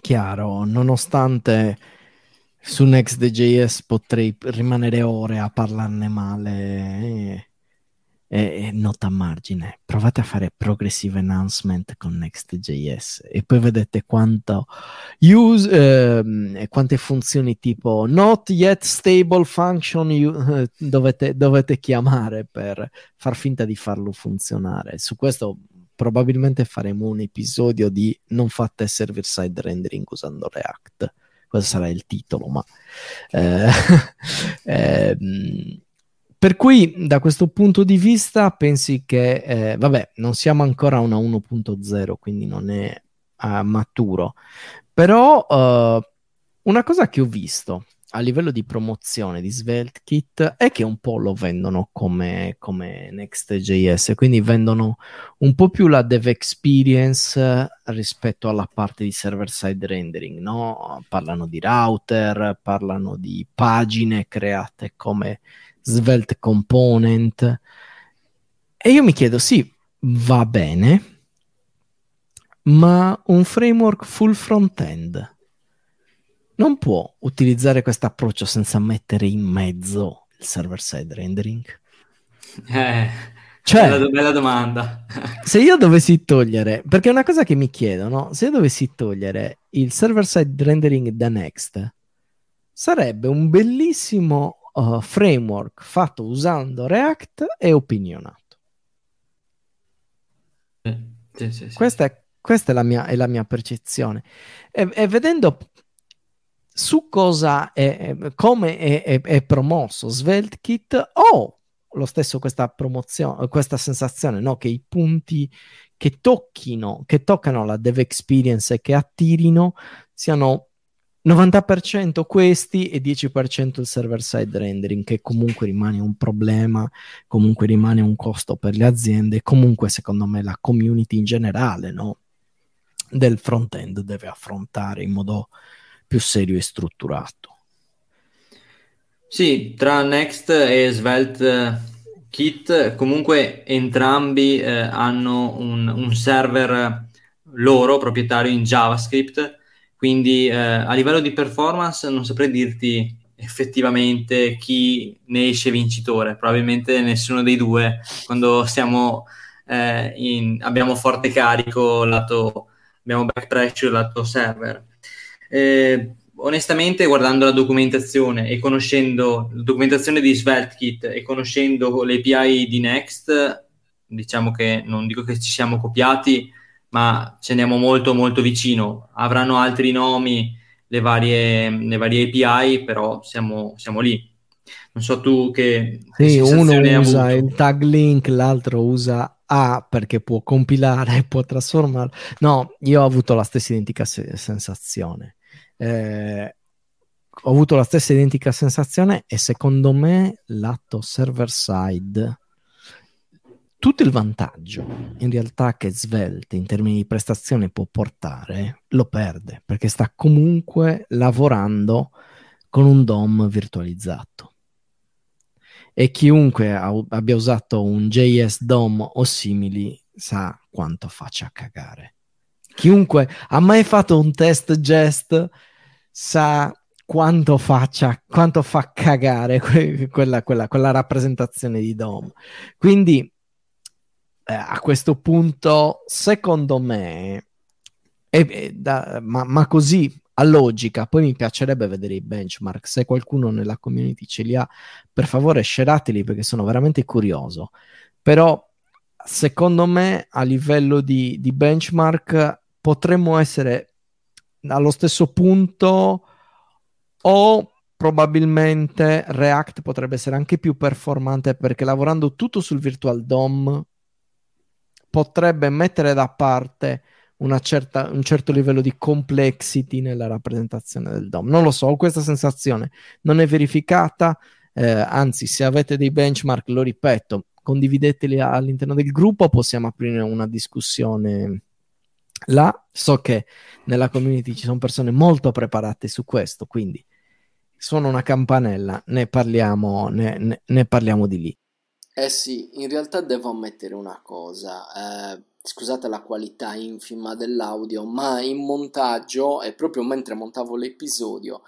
Chiaro, nonostante su Next.js potrei rimanere ore a parlarne male, eh, eh, nota a margine, provate a fare progressive announcement con Next.js e poi vedete quanto use, eh, quante funzioni tipo not yet stable function you, eh, dovete, dovete chiamare per far finta di farlo funzionare. Su questo probabilmente faremo un episodio di non fate server side rendering usando React. Questo sarà il titolo, ma... Eh, ehm, per cui da questo punto di vista pensi che, eh, vabbè, non siamo ancora a una 1.0, quindi non è uh, maturo, però uh, una cosa che ho visto a livello di promozione di SvelteKit è che un po' lo vendono come, come Next.js, quindi vendono un po' più la dev experience eh, rispetto alla parte di server-side rendering, no? Parlano di router, parlano di pagine create come svelte component. E io mi chiedo, sì, va bene, ma un framework full front-end non può utilizzare questo approccio senza mettere in mezzo il server-side rendering? Eh, cioè, bella, bella domanda. se io dovessi togliere, perché è una cosa che mi chiedono, se io dovessi togliere il server-side rendering da Next, sarebbe un bellissimo uh, framework fatto usando React è opinionato. Eh, sì, sì, sì. Questa, è, questa è, la mia, è, la mia, percezione. E, e vedendo su cosa è, come è, è promosso SvelteKit, ho lo stesso questa promozione, questa sensazione, no? Che i punti che tocchino, che toccano la dev experience e che attirino siano 90% questi e 10% il server side rendering che comunque rimane un problema, comunque rimane un costo per le aziende, comunque secondo me la community in generale no? del front end deve affrontare in modo più serio e strutturato. Sì, tra Next e Svelte eh, Kit comunque entrambi eh, hanno un, un server eh, loro proprietario in JavaScript quindi eh, a livello di performance non saprei dirti effettivamente chi ne esce vincitore, probabilmente nessuno dei due quando siamo, eh, in, abbiamo forte carico lato, abbiamo back pressure lato server. Eh, onestamente guardando la documentazione e conoscendo la documentazione di SvelteKit e conoscendo l'API di Next, diciamo che non dico che ci siamo copiati, ma ci andiamo molto molto vicino. Avranno altri nomi le varie, le varie API, però siamo, siamo lì. Non so tu che... Sì, uno usa il tag link, l'altro usa A perché può compilare, può trasformare. No, io ho avuto la stessa identica se- sensazione. Eh, ho avuto la stessa identica sensazione e secondo me lato server side tutto il vantaggio in realtà che Svelte in termini di prestazione può portare lo perde perché sta comunque lavorando con un DOM virtualizzato e chiunque abbia usato un JS DOM o simili sa quanto faccia cagare chiunque ha mai fatto un test gest sa quanto, faccia, quanto fa cagare que- quella, quella, quella rappresentazione di DOM quindi eh, a questo punto, secondo me, è, è da, ma, ma, così a logica, poi mi piacerebbe vedere i benchmark. Se qualcuno nella community ce li ha, per favore scerateli perché sono veramente curioso. Però, secondo me, a livello di, di benchmark, potremmo essere allo stesso punto o probabilmente React potrebbe essere anche più performante perché lavorando tutto sul Virtual DOM potrebbe mettere da parte certa, un certo livello di complexity nella rappresentazione del DOM. Non lo so, ho questa sensazione, non è verificata, eh, anzi se avete dei benchmark, lo ripeto, condivideteli all'interno del gruppo, possiamo aprire una discussione là. So che nella community ci sono persone molto preparate su questo, quindi suona una campanella, ne parliamo, ne, ne, ne parliamo di lì. Eh sì, in realtà devo ammettere una cosa. Eh, scusate la qualità infima dell'audio, ma in montaggio e proprio mentre montavo l'episodio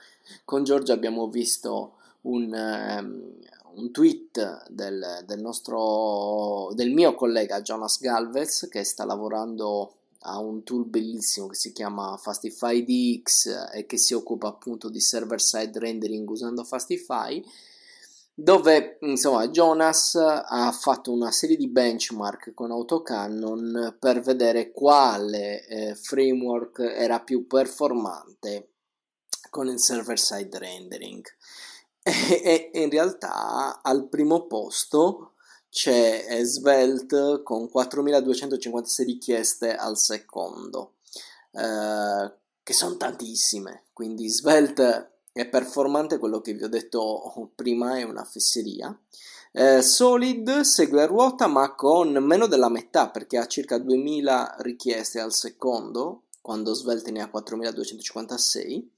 con Giorgio abbiamo visto un, um, un tweet del, del, nostro, del mio collega Jonas Galvez che sta lavorando a un tool bellissimo che si chiama Fastify DX eh, e che si occupa appunto di server side rendering usando Fastify dove insomma Jonas ha fatto una serie di benchmark con AutoCannon per vedere quale eh, framework era più performante con il server side rendering e, e in realtà al primo posto c'è eh, Svelte con 4256 richieste al secondo eh, che sono tantissime quindi Svelte è performante quello che vi ho detto prima, è una fesseria. Eh, Solid segue a ruota ma con meno della metà perché ha circa 2000 richieste al secondo, quando Svelte ne ha 4256.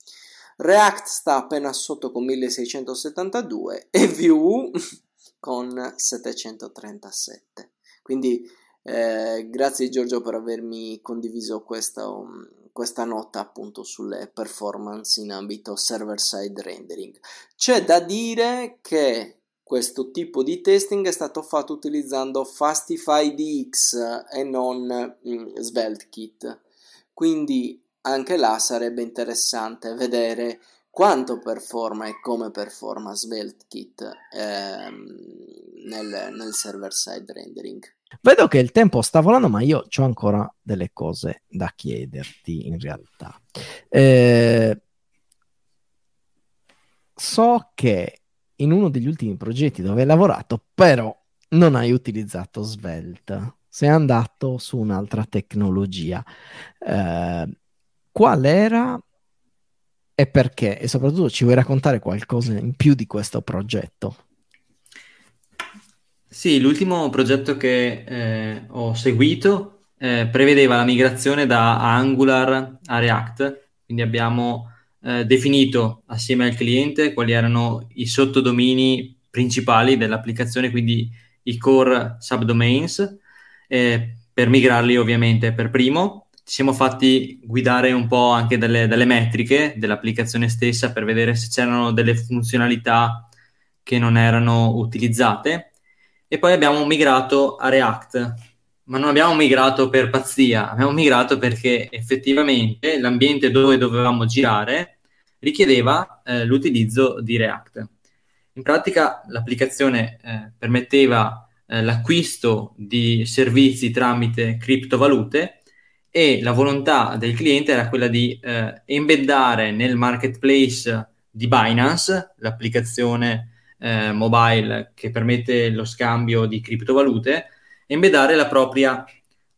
React sta appena sotto con 1672 e view con 737. Quindi eh, grazie Giorgio per avermi condiviso questo, um, questa nota appunto sulle performance in ambito server-side rendering. C'è da dire che questo tipo di testing è stato fatto utilizzando Fastify DX e non mm, SvelteKit, quindi anche là sarebbe interessante vedere quanto performa e come performa SvelteKit ehm, nel, nel server-side rendering. Vedo che il tempo sta volando, ma io ho ancora delle cose da chiederti in realtà. Eh, so che in uno degli ultimi progetti dove hai lavorato, però non hai utilizzato Svelte, sei andato su un'altra tecnologia. Eh, qual era e perché? E soprattutto ci vuoi raccontare qualcosa in più di questo progetto? Sì, l'ultimo progetto che eh, ho seguito eh, prevedeva la migrazione da Angular a React, quindi abbiamo eh, definito assieme al cliente quali erano i sottodomini principali dell'applicazione, quindi i core subdomains, eh, per migrarli ovviamente per primo. Ci siamo fatti guidare un po' anche dalle, dalle metriche dell'applicazione stessa per vedere se c'erano delle funzionalità che non erano utilizzate e poi abbiamo migrato a React, ma non abbiamo migrato per pazzia, abbiamo migrato perché effettivamente l'ambiente dove dovevamo girare richiedeva eh, l'utilizzo di React. In pratica l'applicazione eh, permetteva eh, l'acquisto di servizi tramite criptovalute e la volontà del cliente era quella di eh, embeddare nel marketplace di Binance, l'applicazione eh, mobile che permette lo scambio di criptovalute embedare la propria,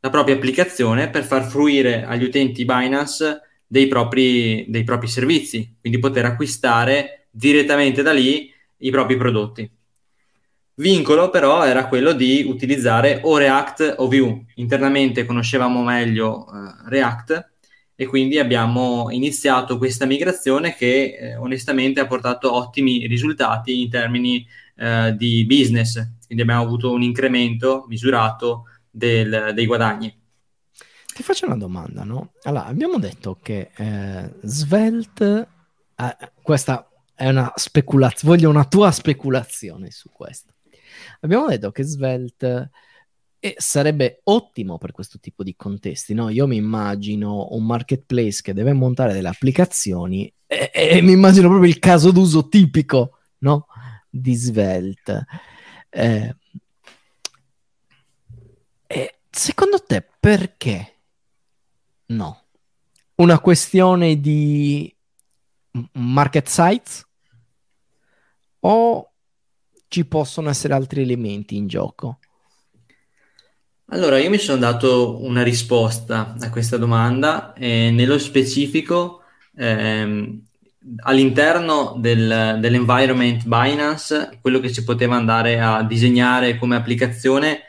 la propria applicazione per far fruire agli utenti Binance dei propri, dei propri servizi, quindi poter acquistare direttamente da lì i propri prodotti. Vincolo però era quello di utilizzare o React o Vue. Internamente conoscevamo meglio eh, React e quindi abbiamo iniziato questa migrazione che eh, onestamente ha portato ottimi risultati in termini eh, di business, quindi abbiamo avuto un incremento misurato del, dei guadagni. Ti faccio una domanda, no? Allora, abbiamo detto che eh, Svelte, eh, questa è una speculazione, voglio una tua speculazione su questo. Abbiamo detto che Svelte e sarebbe ottimo per questo tipo di contesti, no? Io mi immagino un marketplace che deve montare delle applicazioni e, e mi immagino proprio il caso d'uso tipico, no? Di Svelte. Eh, eh, secondo te perché no? Una questione di market sites o ci possono essere altri elementi in gioco? Allora, io mi sono dato una risposta a questa domanda, e nello specifico ehm, all'interno del, dell'environment Binance, quello che si poteva andare a disegnare come applicazione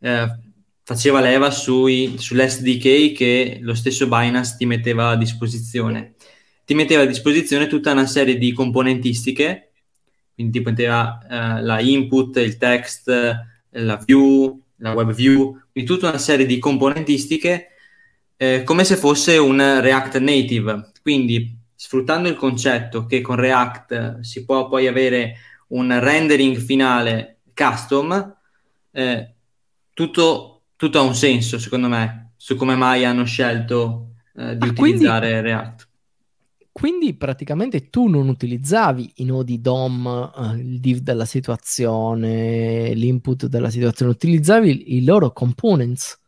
eh, faceva leva sui, sull'SDK che lo stesso Binance ti metteva a disposizione. Ti metteva a disposizione tutta una serie di componentistiche, quindi ti metteva eh, la input, il text, la view, la web view, quindi tutta una serie di componentistiche eh, come se fosse un React native. Quindi sfruttando il concetto che con React eh, si può poi avere un rendering finale custom, eh, tutto, tutto, ha un senso secondo me su come mai hanno scelto eh, di ah, utilizzare quindi... React. Quindi praticamente tu non utilizzavi i nodi DOM, eh, il div della situazione, l'input della situazione, utilizzavi i loro components.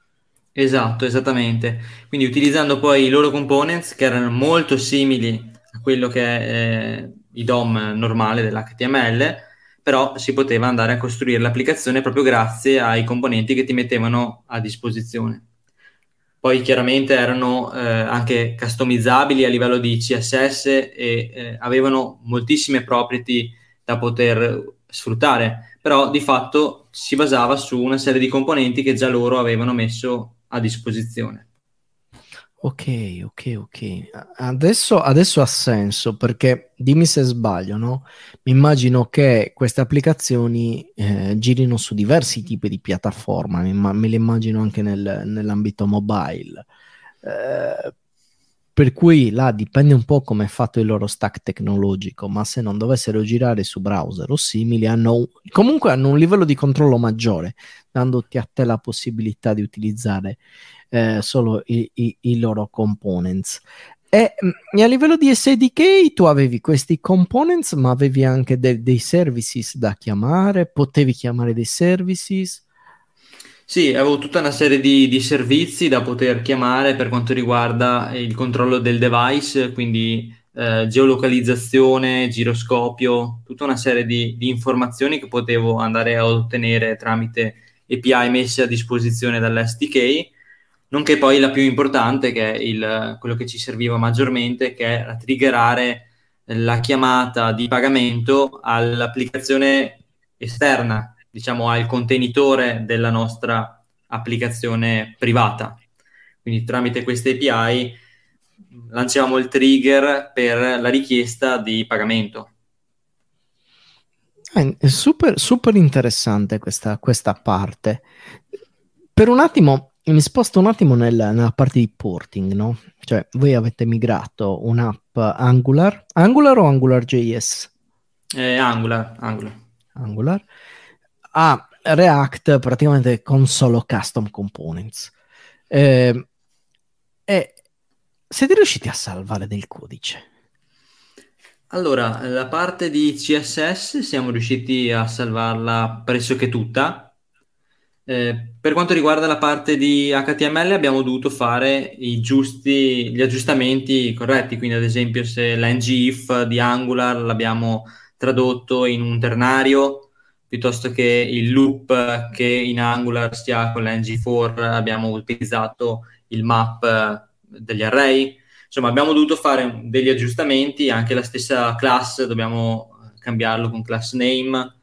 Esatto, esattamente. Quindi utilizzando poi i loro components che erano molto simili a quello che è eh, il DOM normale dell'HTML, però si poteva andare a costruire l'applicazione proprio grazie ai componenti che ti mettevano a disposizione poi chiaramente erano eh, anche customizzabili a livello di CSS e eh, avevano moltissime proprietà da poter sfruttare, però di fatto si basava su una serie di componenti che già loro avevano messo a disposizione. Ok, ok, ok. Adesso, adesso, ha senso perché dimmi se sbaglio, no? Mi immagino che queste applicazioni eh, girino su diversi tipi di piattaforma, ma me le immagino anche nel, nell'ambito mobile. Eh, per cui là dipende un po' come è fatto il loro stack tecnologico, ma se non dovessero girare su browser o simili, hanno, comunque hanno un livello di controllo maggiore, dandoti a te la possibilità di utilizzare eh, solo i, i, i, loro components. E, mm, e, a livello di SDK tu avevi questi components, ma avevi anche de- dei services da chiamare, potevi chiamare dei services. Sì, avevo tutta una serie di, di servizi da poter chiamare per quanto riguarda il controllo del device, quindi eh, geolocalizzazione, giroscopio, tutta una serie di, di, informazioni che potevo andare a ottenere tramite API messe a disposizione dall'SDK nonché poi la più importante che è il, quello che ci serviva maggiormente, che era triggerare la chiamata di pagamento all'applicazione esterna, diciamo al contenitore della nostra applicazione privata. Quindi tramite queste API lanciamo il trigger per la richiesta di pagamento. Ah, è super, super interessante questa, questa parte. Per un attimo mi sposto un attimo nella, nella parte di porting, no? Cioè, voi avete migrato un'app Angular, Angular o AngularJS? Eh, Angular, Angular. Angular a React praticamente con solo custom components. Eh, eh, siete riusciti a salvare del codice? Allora, la parte di CSS siamo riusciti a salvarla pressoché tutta, eh, per quanto riguarda la parte di HTML abbiamo dovuto fare giusti, gli aggiustamenti corretti, quindi ad esempio se l'engif di Angular l'abbiamo tradotto in un ternario piuttosto che il loop che in Angular sia con l'ng4 abbiamo utilizzato il map eh, degli array, insomma abbiamo dovuto fare degli aggiustamenti, anche la stessa class dobbiamo eh, cambiarlo con class name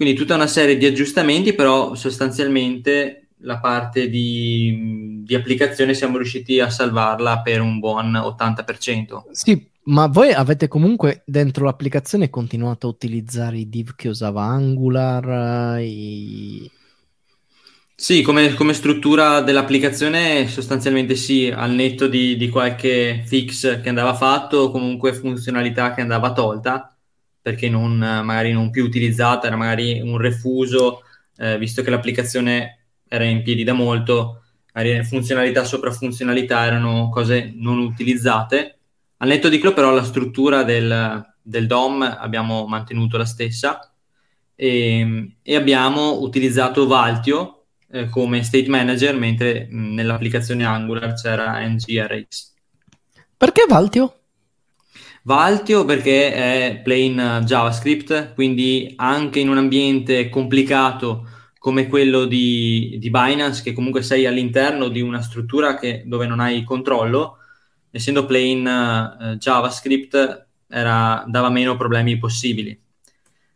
quindi tutta una serie di aggiustamenti, però sostanzialmente la parte di, di, applicazione siamo riusciti a salvarla per un buon 80%. Sì, ma voi avete comunque dentro l'applicazione continuato a utilizzare i div che usava Angular? Eh, I... Sì, come, come, struttura dell'applicazione sostanzialmente sì, al netto di, di qualche fix che andava fatto o comunque funzionalità che andava tolta perché non, magari non più utilizzata, era magari un refuso, eh, visto che l'applicazione era in piedi da molto, funzionalità sopra funzionalità erano cose non utilizzate. Al netto di quello però la struttura del, del DOM abbiamo mantenuto la stessa e, e abbiamo utilizzato Valtio eh, come state manager mentre mh, nell'applicazione Angular c'era NGRX. Perché Valtio? Va Valtio perché è plain eh, JavaScript, quindi anche in un ambiente complicato come quello di, di Binance, che comunque sei all'interno di una struttura che, dove non hai controllo, essendo plain eh, JavaScript era, dava meno problemi possibili.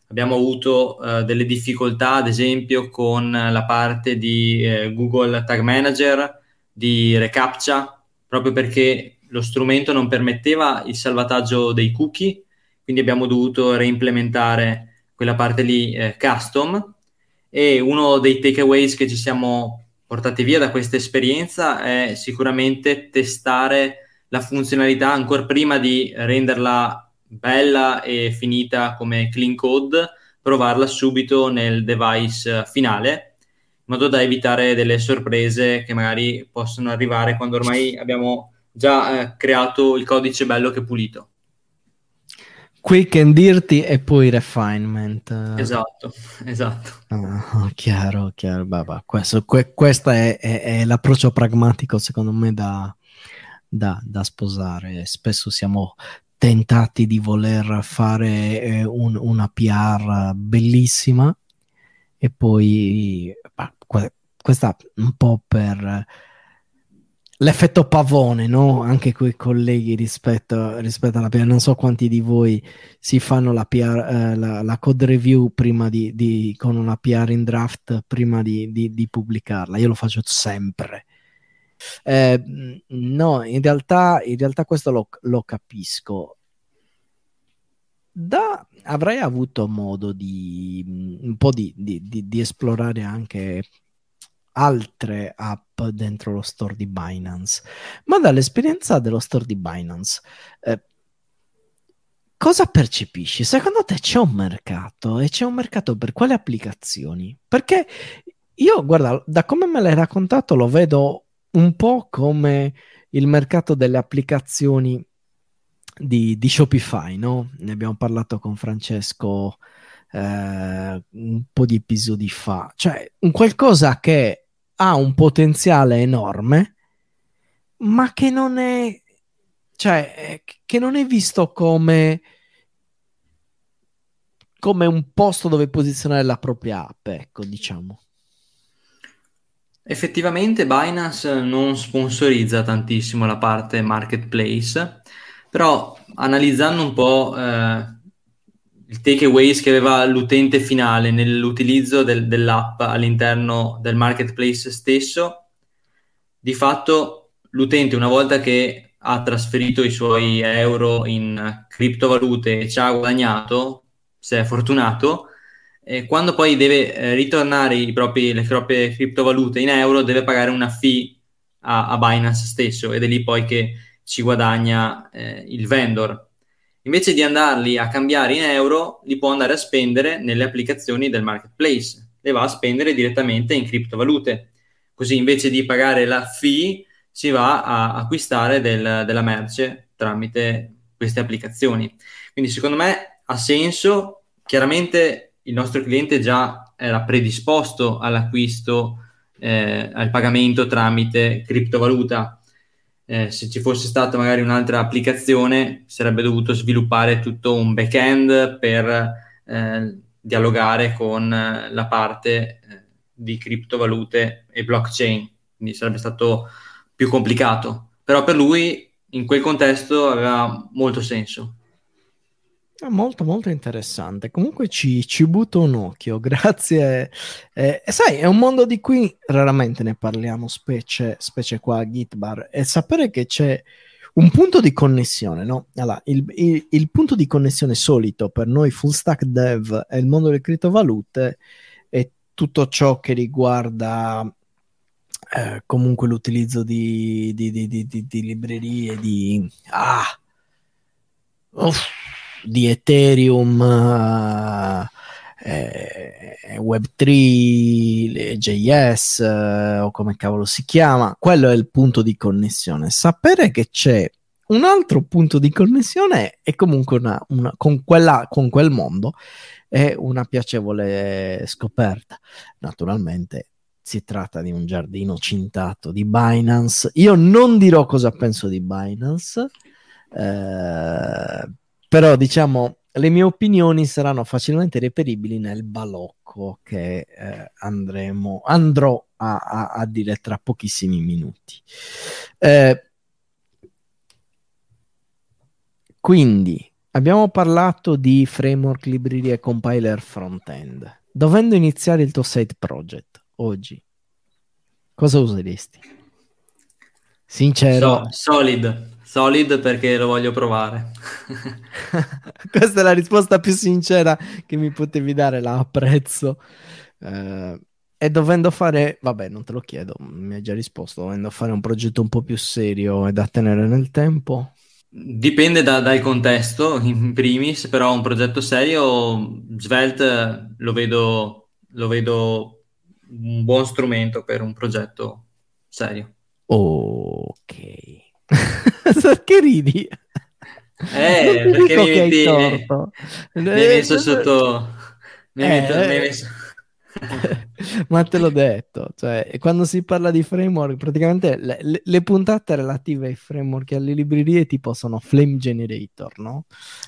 Abbiamo avuto eh, delle difficoltà, ad esempio, con la parte di eh, Google Tag Manager, di ReCAPTCHA, proprio perché lo strumento non permetteva il salvataggio dei cookie, quindi abbiamo dovuto reimplementare quella parte lì eh, custom e uno dei takeaways che ci siamo portati via da questa esperienza è sicuramente testare la funzionalità ancora prima di renderla bella e finita come clean code, provarla subito nel device finale in modo da evitare delle sorprese che magari possono arrivare quando ormai abbiamo già eh, creato il codice bello che è pulito. Quick and dirty e poi refinement. Esatto, esatto. Ah, chiaro, chiaro. Bah, questo que, è, è, è, l'approccio pragmatico secondo me da, da, da, sposare. Spesso siamo tentati di voler fare eh, un, una PR bellissima e poi bah, que, questa un po' per l'effetto pavone, no? Anche quei colleghi rispetto, rispetto, alla PR. Non so quanti di voi si fanno la, PR, eh, la, la code review di, di, con una PR in draft prima di, di pubblicarla. Io lo faccio sempre. Eh, no, in realtà, in realtà questo lo, lo capisco. Da, avrei avuto modo di un po' di, di, di, di esplorare anche altre app dentro lo store di Binance, ma dall'esperienza dello store di Binance. Eh, cosa percepisci? Secondo te c'è un mercato e c'è un mercato per quali applicazioni? Perché io, guarda, da come me l'hai raccontato lo vedo un po' come il mercato delle applicazioni di, di Shopify, no? Ne abbiamo parlato con Francesco eh, un po' di episodi fa, cioè un qualcosa che ha un potenziale enorme, ma che non è, cioè, eh, che non è visto come, come un posto dove posizionare la propria app, ecco, diciamo. Effettivamente Binance non sponsorizza tantissimo la parte marketplace, però analizzando un po' eh, il takeaways che aveva l'utente finale nell'utilizzo del, dell'app all'interno del marketplace stesso, di fatto l'utente una volta che ha trasferito i suoi euro in criptovalute e ci ha guadagnato, se è fortunato, e quando poi deve eh, ritornare propri, le proprie criptovalute in euro deve pagare una fee a, a Binance stesso ed è lì poi che ci guadagna eh, il vendor invece di andarli a cambiare in euro, li può andare a spendere nelle applicazioni del marketplace, le va a spendere direttamente in criptovalute. Così invece di pagare la fee si va a acquistare del, della merce tramite queste applicazioni. Quindi secondo me ha senso, chiaramente il nostro cliente già era predisposto all'acquisto, eh, al pagamento tramite criptovaluta eh, se ci fosse stata magari un'altra applicazione sarebbe dovuto sviluppare tutto un back-end per eh, dialogare con eh, la parte eh, di criptovalute e blockchain, quindi sarebbe stato più complicato, però per lui in quel contesto aveva molto senso. Sarà molto molto interessante. Comunque ci, ci butto un occhio, grazie. Eh, sai, è un mondo di cui raramente ne parliamo, specie, specie qua a Gitbar. E sapere che c'è un punto di connessione, no? Allora, il, il, il, punto di connessione solito per noi full stack dev è il mondo delle criptovalute e tutto ciò che riguarda eh, comunque l'utilizzo di, di, di, di librerie, di... Ah! Uff di Ethereum, eh, eh Web3, JS eh, o come cavolo si chiama, quello è il punto di connessione. Sapere che c'è un altro punto di connessione è comunque una, una, con, quella, con quel mondo è una piacevole scoperta. Naturalmente si tratta di un giardino cintato di Binance. Io non dirò cosa penso di Binance. Eh, però diciamo le mie opinioni saranno facilmente reperibili nel balocco che eh, andremo, andrò a, a, a, dire tra pochissimi minuti. Eh, quindi abbiamo parlato di framework, librerie e compiler front-end. Dovendo iniziare il tuo side project oggi, cosa useresti? Sincero. So, solid. Solid perché lo voglio provare. Questa è la risposta più sincera che mi potevi dare, la apprezzo. Eh, e dovendo fare, vabbè, non te lo chiedo, mi hai già risposto, dovendo fare un progetto un po' più serio e da tenere nel tempo. Dipende da, dal contesto, in primis, però un progetto serio, Svelte lo vedo, lo vedo un buon strumento per un progetto serio. Ok. che ridi? Eh, perché mi metti, torto. mi hai messo eh, sotto... Mi eh, metto, mi messo... Ma te l'ho detto, cioè, quando si parla di framework, praticamente le, le, le puntate relative ai framework e alle librerie tipo sono Flame Generator, no?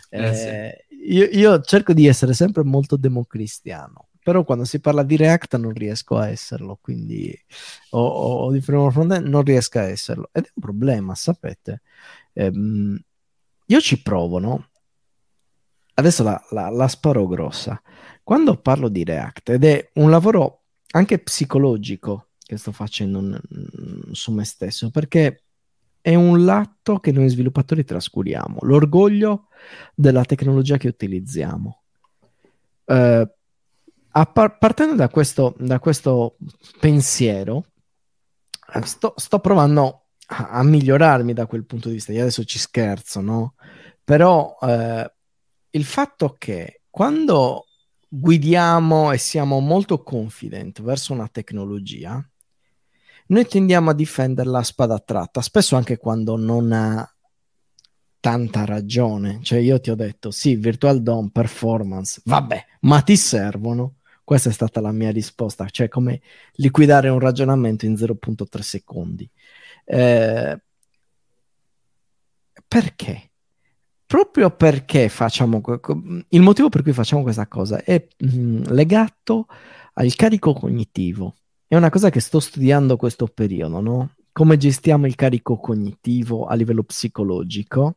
Eh, eh, sì. io, io cerco di essere sempre molto democristiano, però quando si parla di React non riesco a esserlo, quindi o, o di framework frontend non riesco a esserlo ed è un problema, sapete. Ehm, io ci provo, no? Adesso la, la, la sparo grossa. Quando parlo di React, ed è un lavoro anche psicologico che sto facendo su me stesso, perché è un lato che noi sviluppatori trascuriamo, l'orgoglio della tecnologia che utilizziamo. Uh, par- partendo da questo, da questo pensiero, eh, sto, sto provando a, a, migliorarmi da quel punto di vista. Io adesso ci scherzo, no? Però eh, il fatto che quando guidiamo e siamo molto confident verso una tecnologia, noi tendiamo a difenderla a spada tratta, spesso anche quando non ha tanta ragione. Cioè, io ti ho detto, sì, virtual DOM, performance, vabbè, ma ti servono? Questa è stata la mia risposta, cioè come liquidare un ragionamento in 0.3 secondi. Eh, perché? Proprio perché facciamo il motivo per cui facciamo questa cosa è mh, mm, legato al carico cognitivo. È una cosa che sto studiando questo periodo, no? Come gestiamo il carico cognitivo a livello psicologico.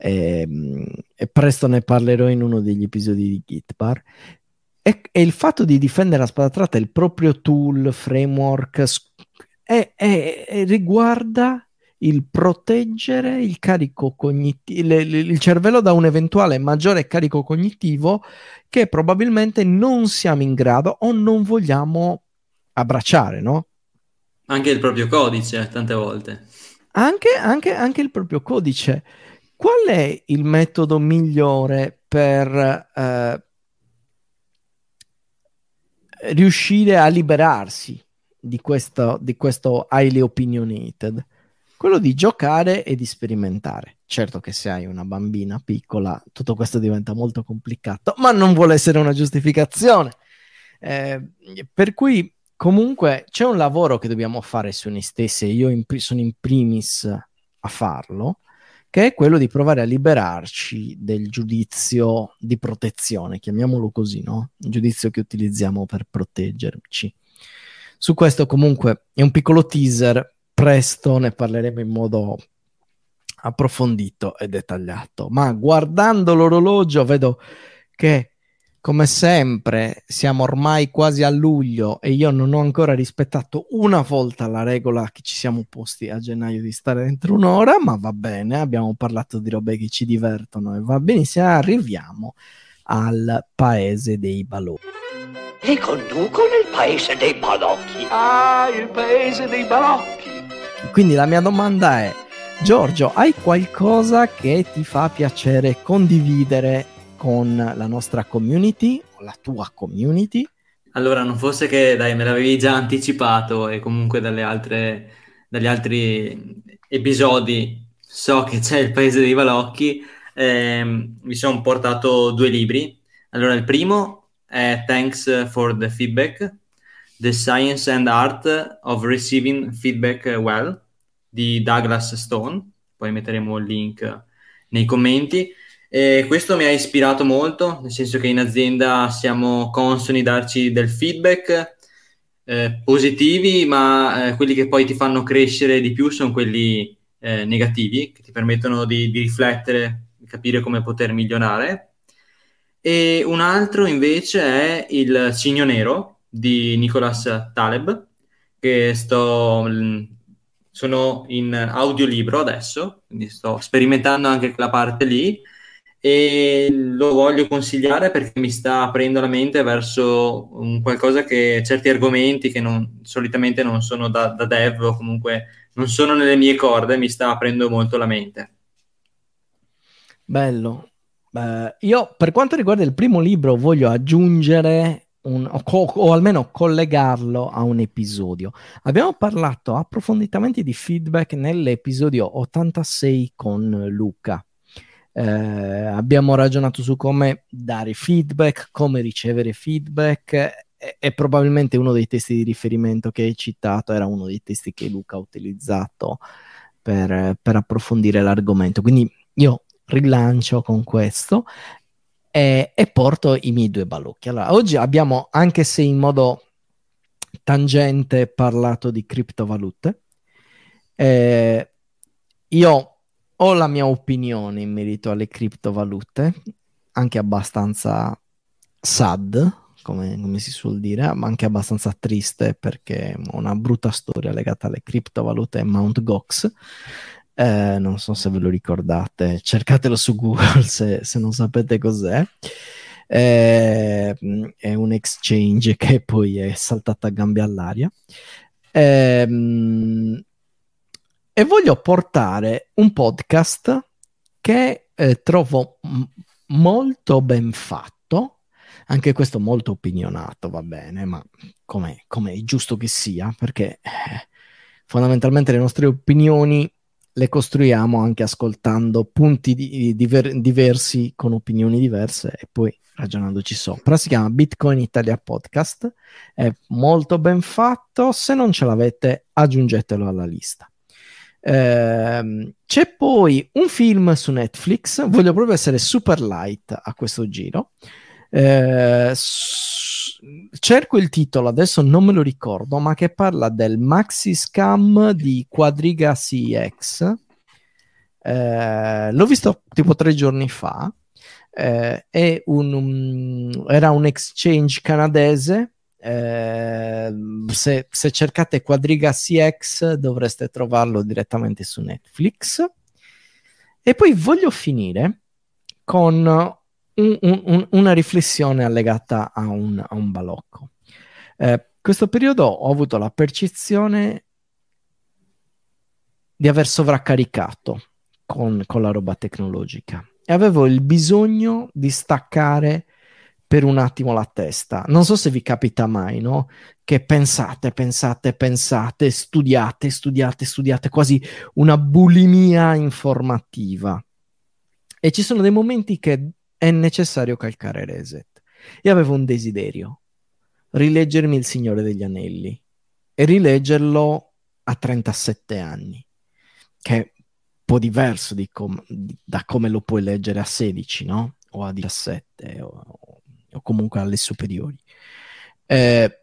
E, ehm, e presto ne parlerò in uno degli episodi di Gitbar. E, e il fatto di difendere la spada tratta, il proprio tool, framework, è, è, è, riguarda il proteggere il carico cognitivo, il, cervello da un eventuale maggiore carico cognitivo che probabilmente non siamo in grado o non vogliamo abbracciare, no? Anche il proprio codice, eh, tante volte. Anche, anche, anche il proprio codice. Qual è il metodo migliore per eh, riuscire a liberarsi di questo, di questo highly opinionated, quello di giocare e di sperimentare. Certo che se hai una bambina piccola tutto questo diventa molto complicato, ma non vuole essere una giustificazione. Eh, per cui comunque c'è un lavoro che dobbiamo fare su noi stessi e io in, sono in primis a farlo, che è quello di provare a liberarci del giudizio di protezione, chiamiamolo così, no? Il giudizio che utilizziamo per proteggerci. Su questo comunque è un piccolo teaser, presto ne parleremo in modo approfondito e dettagliato, ma guardando l'orologio vedo che come sempre, siamo ormai quasi a luglio e io non ho ancora rispettato una volta la regola che ci siamo posti a gennaio di stare dentro un'ora, ma va bene, abbiamo parlato di robe che ci divertono e va benissimo, arriviamo al paese dei balocchi. Vi conduco nel paese dei balocchi. Ah, il paese dei balocchi. Quindi la mia domanda è, Giorgio, hai qualcosa che ti fa piacere condividere con la nostra community, o la tua community. Allora, non fosse che, dai, me l'avevi già anticipato e comunque dalle altre, dagli altri episodi so che c'è il paese dei Valocchi, eh, mi sono portato due libri. Allora, il primo è Thanks for the Feedback, The Science and Art of Receiving Feedback Well, di Douglas Stone, poi metteremo il link nei commenti. E questo mi ha ispirato molto, nel senso che in azienda siamo consoni darci del feedback eh, positivi, ma eh, quelli che poi ti fanno crescere di più sono quelli eh, negativi, che ti permettono di, di riflettere, di capire come poter migliorare. E un altro invece è il Cigno Nero di Nicolas Taleb, che sto, mm, sono in audiolibro adesso, quindi sto sperimentando anche quella parte lì e lo voglio consigliare perché mi sta aprendo la mente verso qualcosa che certi argomenti che non, solitamente non sono da, da, dev o comunque non sono nelle mie corde, mi sta aprendo molto la mente. Bello. Beh, io per quanto riguarda il primo libro voglio aggiungere un, o, co- o, almeno collegarlo a un episodio. Abbiamo parlato approfonditamente di feedback nell'episodio 86 con Luca eh, abbiamo ragionato su come dare feedback, come ricevere feedback e, probabilmente uno dei testi di riferimento che hai citato era uno dei testi che Luca ha utilizzato per, per approfondire l'argomento. Quindi io rilancio con questo e, e, porto i miei due balocchi. Allora, oggi abbiamo, anche se in modo tangente, parlato di criptovalute. Eh, io ho la mia opinione in merito alle criptovalute, anche abbastanza sad, come, come, si suol dire, ma anche abbastanza triste perché ho una brutta storia legata alle criptovalute e Mount Gox. Eh, non so se ve lo ricordate, cercatelo su Google se, se non sapete cos'è. Eh, è un exchange che poi è saltato a gambe all'aria. Eh, e voglio portare un podcast che eh, trovo m- molto ben fatto, anche questo molto opinionato, va bene, ma come è giusto che sia, perché eh, fondamentalmente le nostre opinioni le costruiamo anche ascoltando punti di, diver, diversi con opinioni diverse e poi ragionandoci sopra. Si chiama Bitcoin Italia Podcast, è molto ben fatto, se non ce l'avete aggiungetelo alla lista. Ehm, c'è poi un film su Netflix, voglio proprio essere super light a questo giro. Eh, s- cerco il titolo, adesso non me lo ricordo, ma che parla del maxi scam di Quadriga CX. Eh, l'ho visto tipo tre giorni fa. Ehm, un, um, era un exchange canadese eh, se, se, cercate Quadriga CX dovreste trovarlo direttamente su Netflix. E poi voglio finire con un, un, un, una riflessione allegata a un, a balocco. Eh, questo periodo ho avuto la percezione di aver sovraccaricato con, con la roba tecnologica e avevo il bisogno di staccare per un attimo la testa. Non so se vi capita mai, no? Che pensate, pensate, pensate, studiate, studiate, studiate, quasi una bulimia informativa. E ci sono dei momenti che è necessario calcare reset. Io avevo un desiderio, rileggermi Il Signore degli Anelli e rileggerlo a 37 anni, che è un po' diverso com- da come lo puoi leggere a 16, no? O a 17 o, o comunque alle superiori. Eh,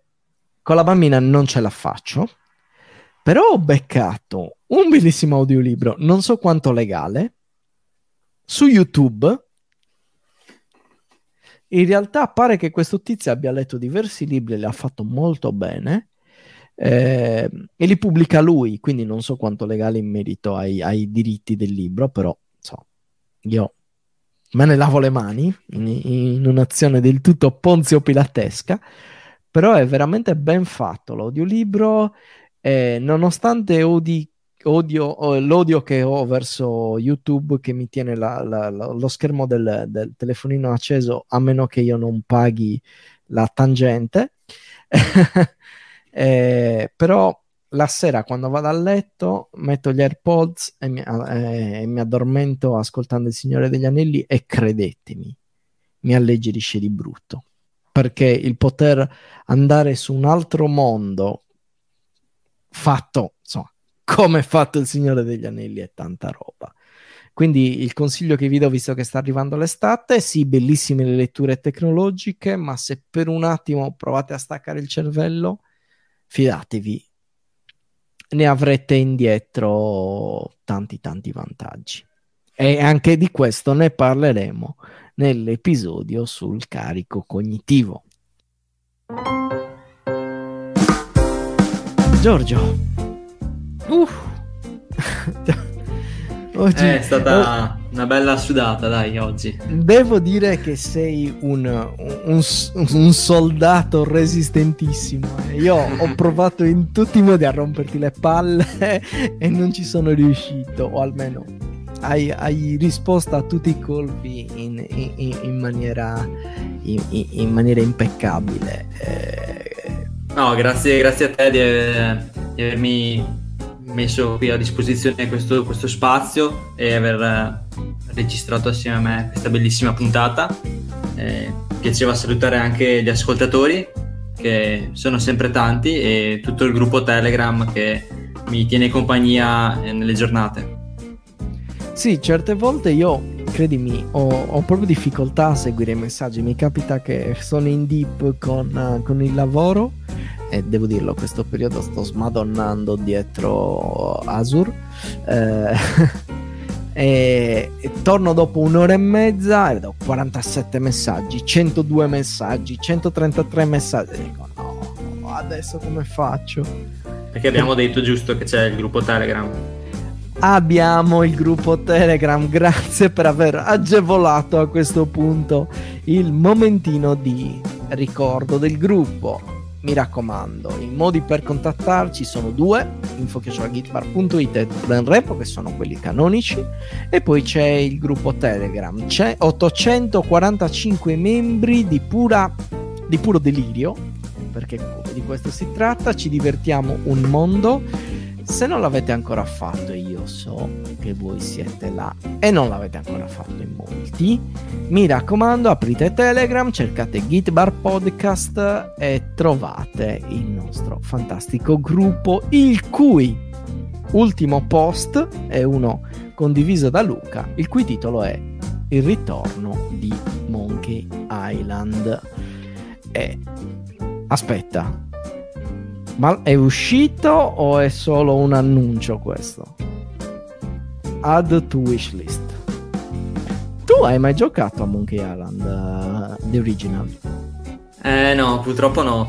con la bambina non ce la faccio, però ho beccato un bellissimo audiolibro, non so quanto legale, su YouTube. In realtà pare che questo tizio abbia letto diversi libri e li ha fatto molto bene. Eh, e li pubblica lui, quindi non so quanto legale in merito ai, ai diritti del libro, però so, io me ne lavo le mani in, in un'azione del tutto ponzio pilatesca, però è veramente ben fatto l'audiolibro, eh, nonostante odi, odio, l'odio che ho verso YouTube che mi tiene la, la, la, lo schermo del, del, telefonino acceso a meno che io non paghi la tangente, eh, però la sera quando vado a letto metto gli AirPods e mi, eh, e mi addormento ascoltando Il Signore degli Anelli e credetemi, mi alleggerisce di brutto. Perché il poter andare su un altro mondo fatto, insomma, come è fatto il Signore degli Anelli è tanta roba. Quindi il consiglio che vi do, visto che sta arrivando l'estate, sì, bellissime le letture tecnologiche, ma se per un attimo provate a staccare il cervello, fidatevi, ne avrete indietro tanti tanti vantaggi. E anche di questo ne parleremo nell'episodio sul carico cognitivo. Giorgio. Uff. Uh. oggi è stata oh, una bella sudata, dai, oggi. Devo dire che sei un, un, un soldato resistentissimo. Io ho provato in tutti i modi a romperti le palle e non ci sono riuscito, o almeno hai, hai risposto a tutti i colpi in, in, in maniera, in, maniera impeccabile. Eh... No, grazie, grazie a te di, eh, di avermi messo qui a disposizione questo, questo spazio e aver eh, registrato assieme a me questa bellissima puntata. Eh, piaceva salutare anche gli ascoltatori, che sono sempre tanti, e tutto il gruppo Telegram che mi tiene compagnia eh, nelle giornate. Sì, certe volte io credimi, ho, ho, proprio difficoltà a seguire i messaggi. Mi capita che sono in deep con, eh, con il lavoro e devo dirlo, questo periodo sto smadonnando dietro Azure. Eh, e, e, torno dopo un'ora e mezza e vedo 47 messaggi, 102 messaggi, 133 messaggi. E dico no, adesso come faccio? Perché abbiamo detto giusto che c'è il gruppo Telegram abbiamo il gruppo Telegram. Grazie per aver agevolato a questo punto il momentino di ricordo del gruppo. Mi raccomando, i modi per contattarci sono due, info.gitbar.it e Renrepo, che sono quelli canonici, e poi c'è il gruppo Telegram. C'è 845 membri di, pura, di puro delirio, perché di questo si tratta, ci divertiamo un mondo se non l'avete ancora fatto, e io so che voi siete là e non l'avete ancora fatto in molti, mi raccomando, aprite Telegram, cercate Gitbar Podcast e trovate il nostro fantastico gruppo, il cui ultimo post è uno condiviso da Luca, il cui titolo è Il ritorno di Monkey Island. E aspetta, ma è uscito o è solo un annuncio questo? Add to wishlist. Tu hai mai giocato a Monkey Island, uh, The Original? Eh no, purtroppo no.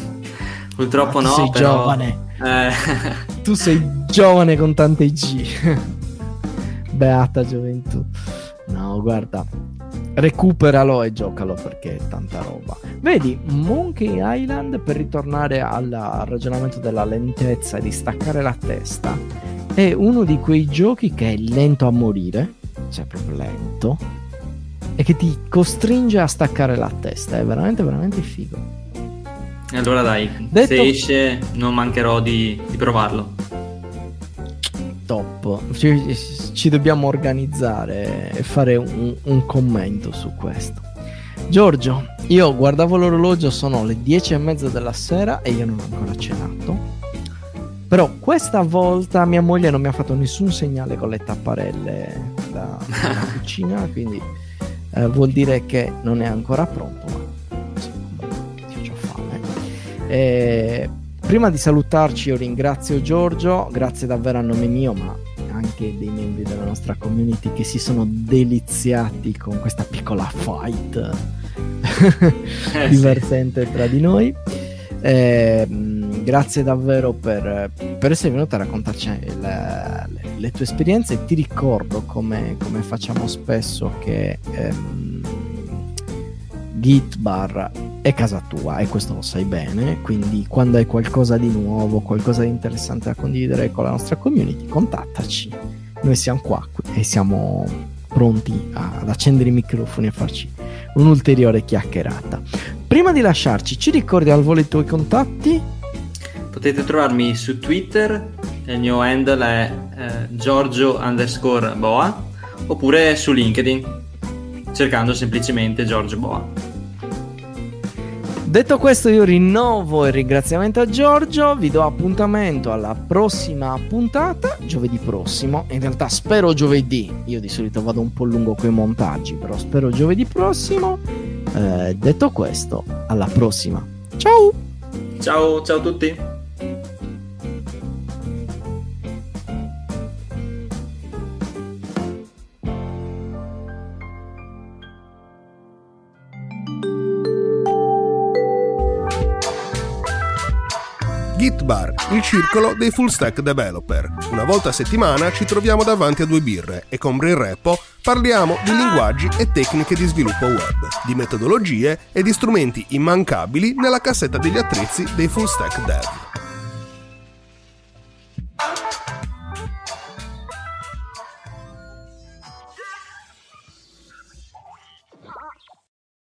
purtroppo ah, no. Sei però... giovane. Eh. tu sei giovane con tante G. Beata gioventù. No, guarda, recuperalo e giocalo perché è tanta roba. Vedi, Monkey Island, per ritornare alla, al ragionamento della lentezza e di staccare la testa, è uno di quei giochi che è lento a morire, cioè proprio lento, e che ti costringe a staccare la testa. È veramente, veramente figo. E allora dai, Detto... se esce non mancherò di, di provarlo. Top ci dobbiamo organizzare e fare un, un commento su questo. Giorgio, io guardavo l'orologio, sono le dieci e mezza della sera e io non ho ancora cenato. Però questa volta mia moglie non mi ha fatto nessun segnale con le tapparelle da, cucina, quindi eh, vuol dire che non è ancora pronto, ma insomma, ho fame. E, eh. eh, prima di salutarci io ringrazio Giorgio, grazie davvero a nome mio, ma anche dei membri della nostra community che si sono deliziati con questa piccola fight eh, divertente tra di noi. Eh, grazie davvero per, per, essere venuto a raccontarci eh, le, le, le tue esperienze. Ti ricordo come, come facciamo spesso che ehm, git Gitbar è casa tua e questo lo sai bene, quindi quando hai qualcosa di nuovo, qualcosa di interessante da condividere con la nostra community, contattaci. Noi siamo qua e siamo pronti ad accendere i microfoni e farci un'ulteriore chiacchierata. Prima di lasciarci, ci ricordi al volo i tuoi contatti? Potete trovarmi su Twitter, il mio handle è eh, Giorgio underscore Boa, oppure su LinkedIn, cercando semplicemente Giorgio Boa. Detto questo, io rinnovo il ringraziamento a Giorgio. Vi do appuntamento alla prossima puntata, giovedì prossimo. In realtà spero giovedì. Io di solito vado un po' lungo con i montaggi, però spero giovedì prossimo. Eh, detto questo, alla prossima. Ciao! Ciao, ciao a tutti! Bar, il circolo dei full stack developer. Una volta a settimana ci troviamo davanti a due birre e con Brain Repo parliamo di linguaggi e tecniche di sviluppo web, di metodologie e di strumenti immancabili nella cassetta degli attrezzi dei full stack dev.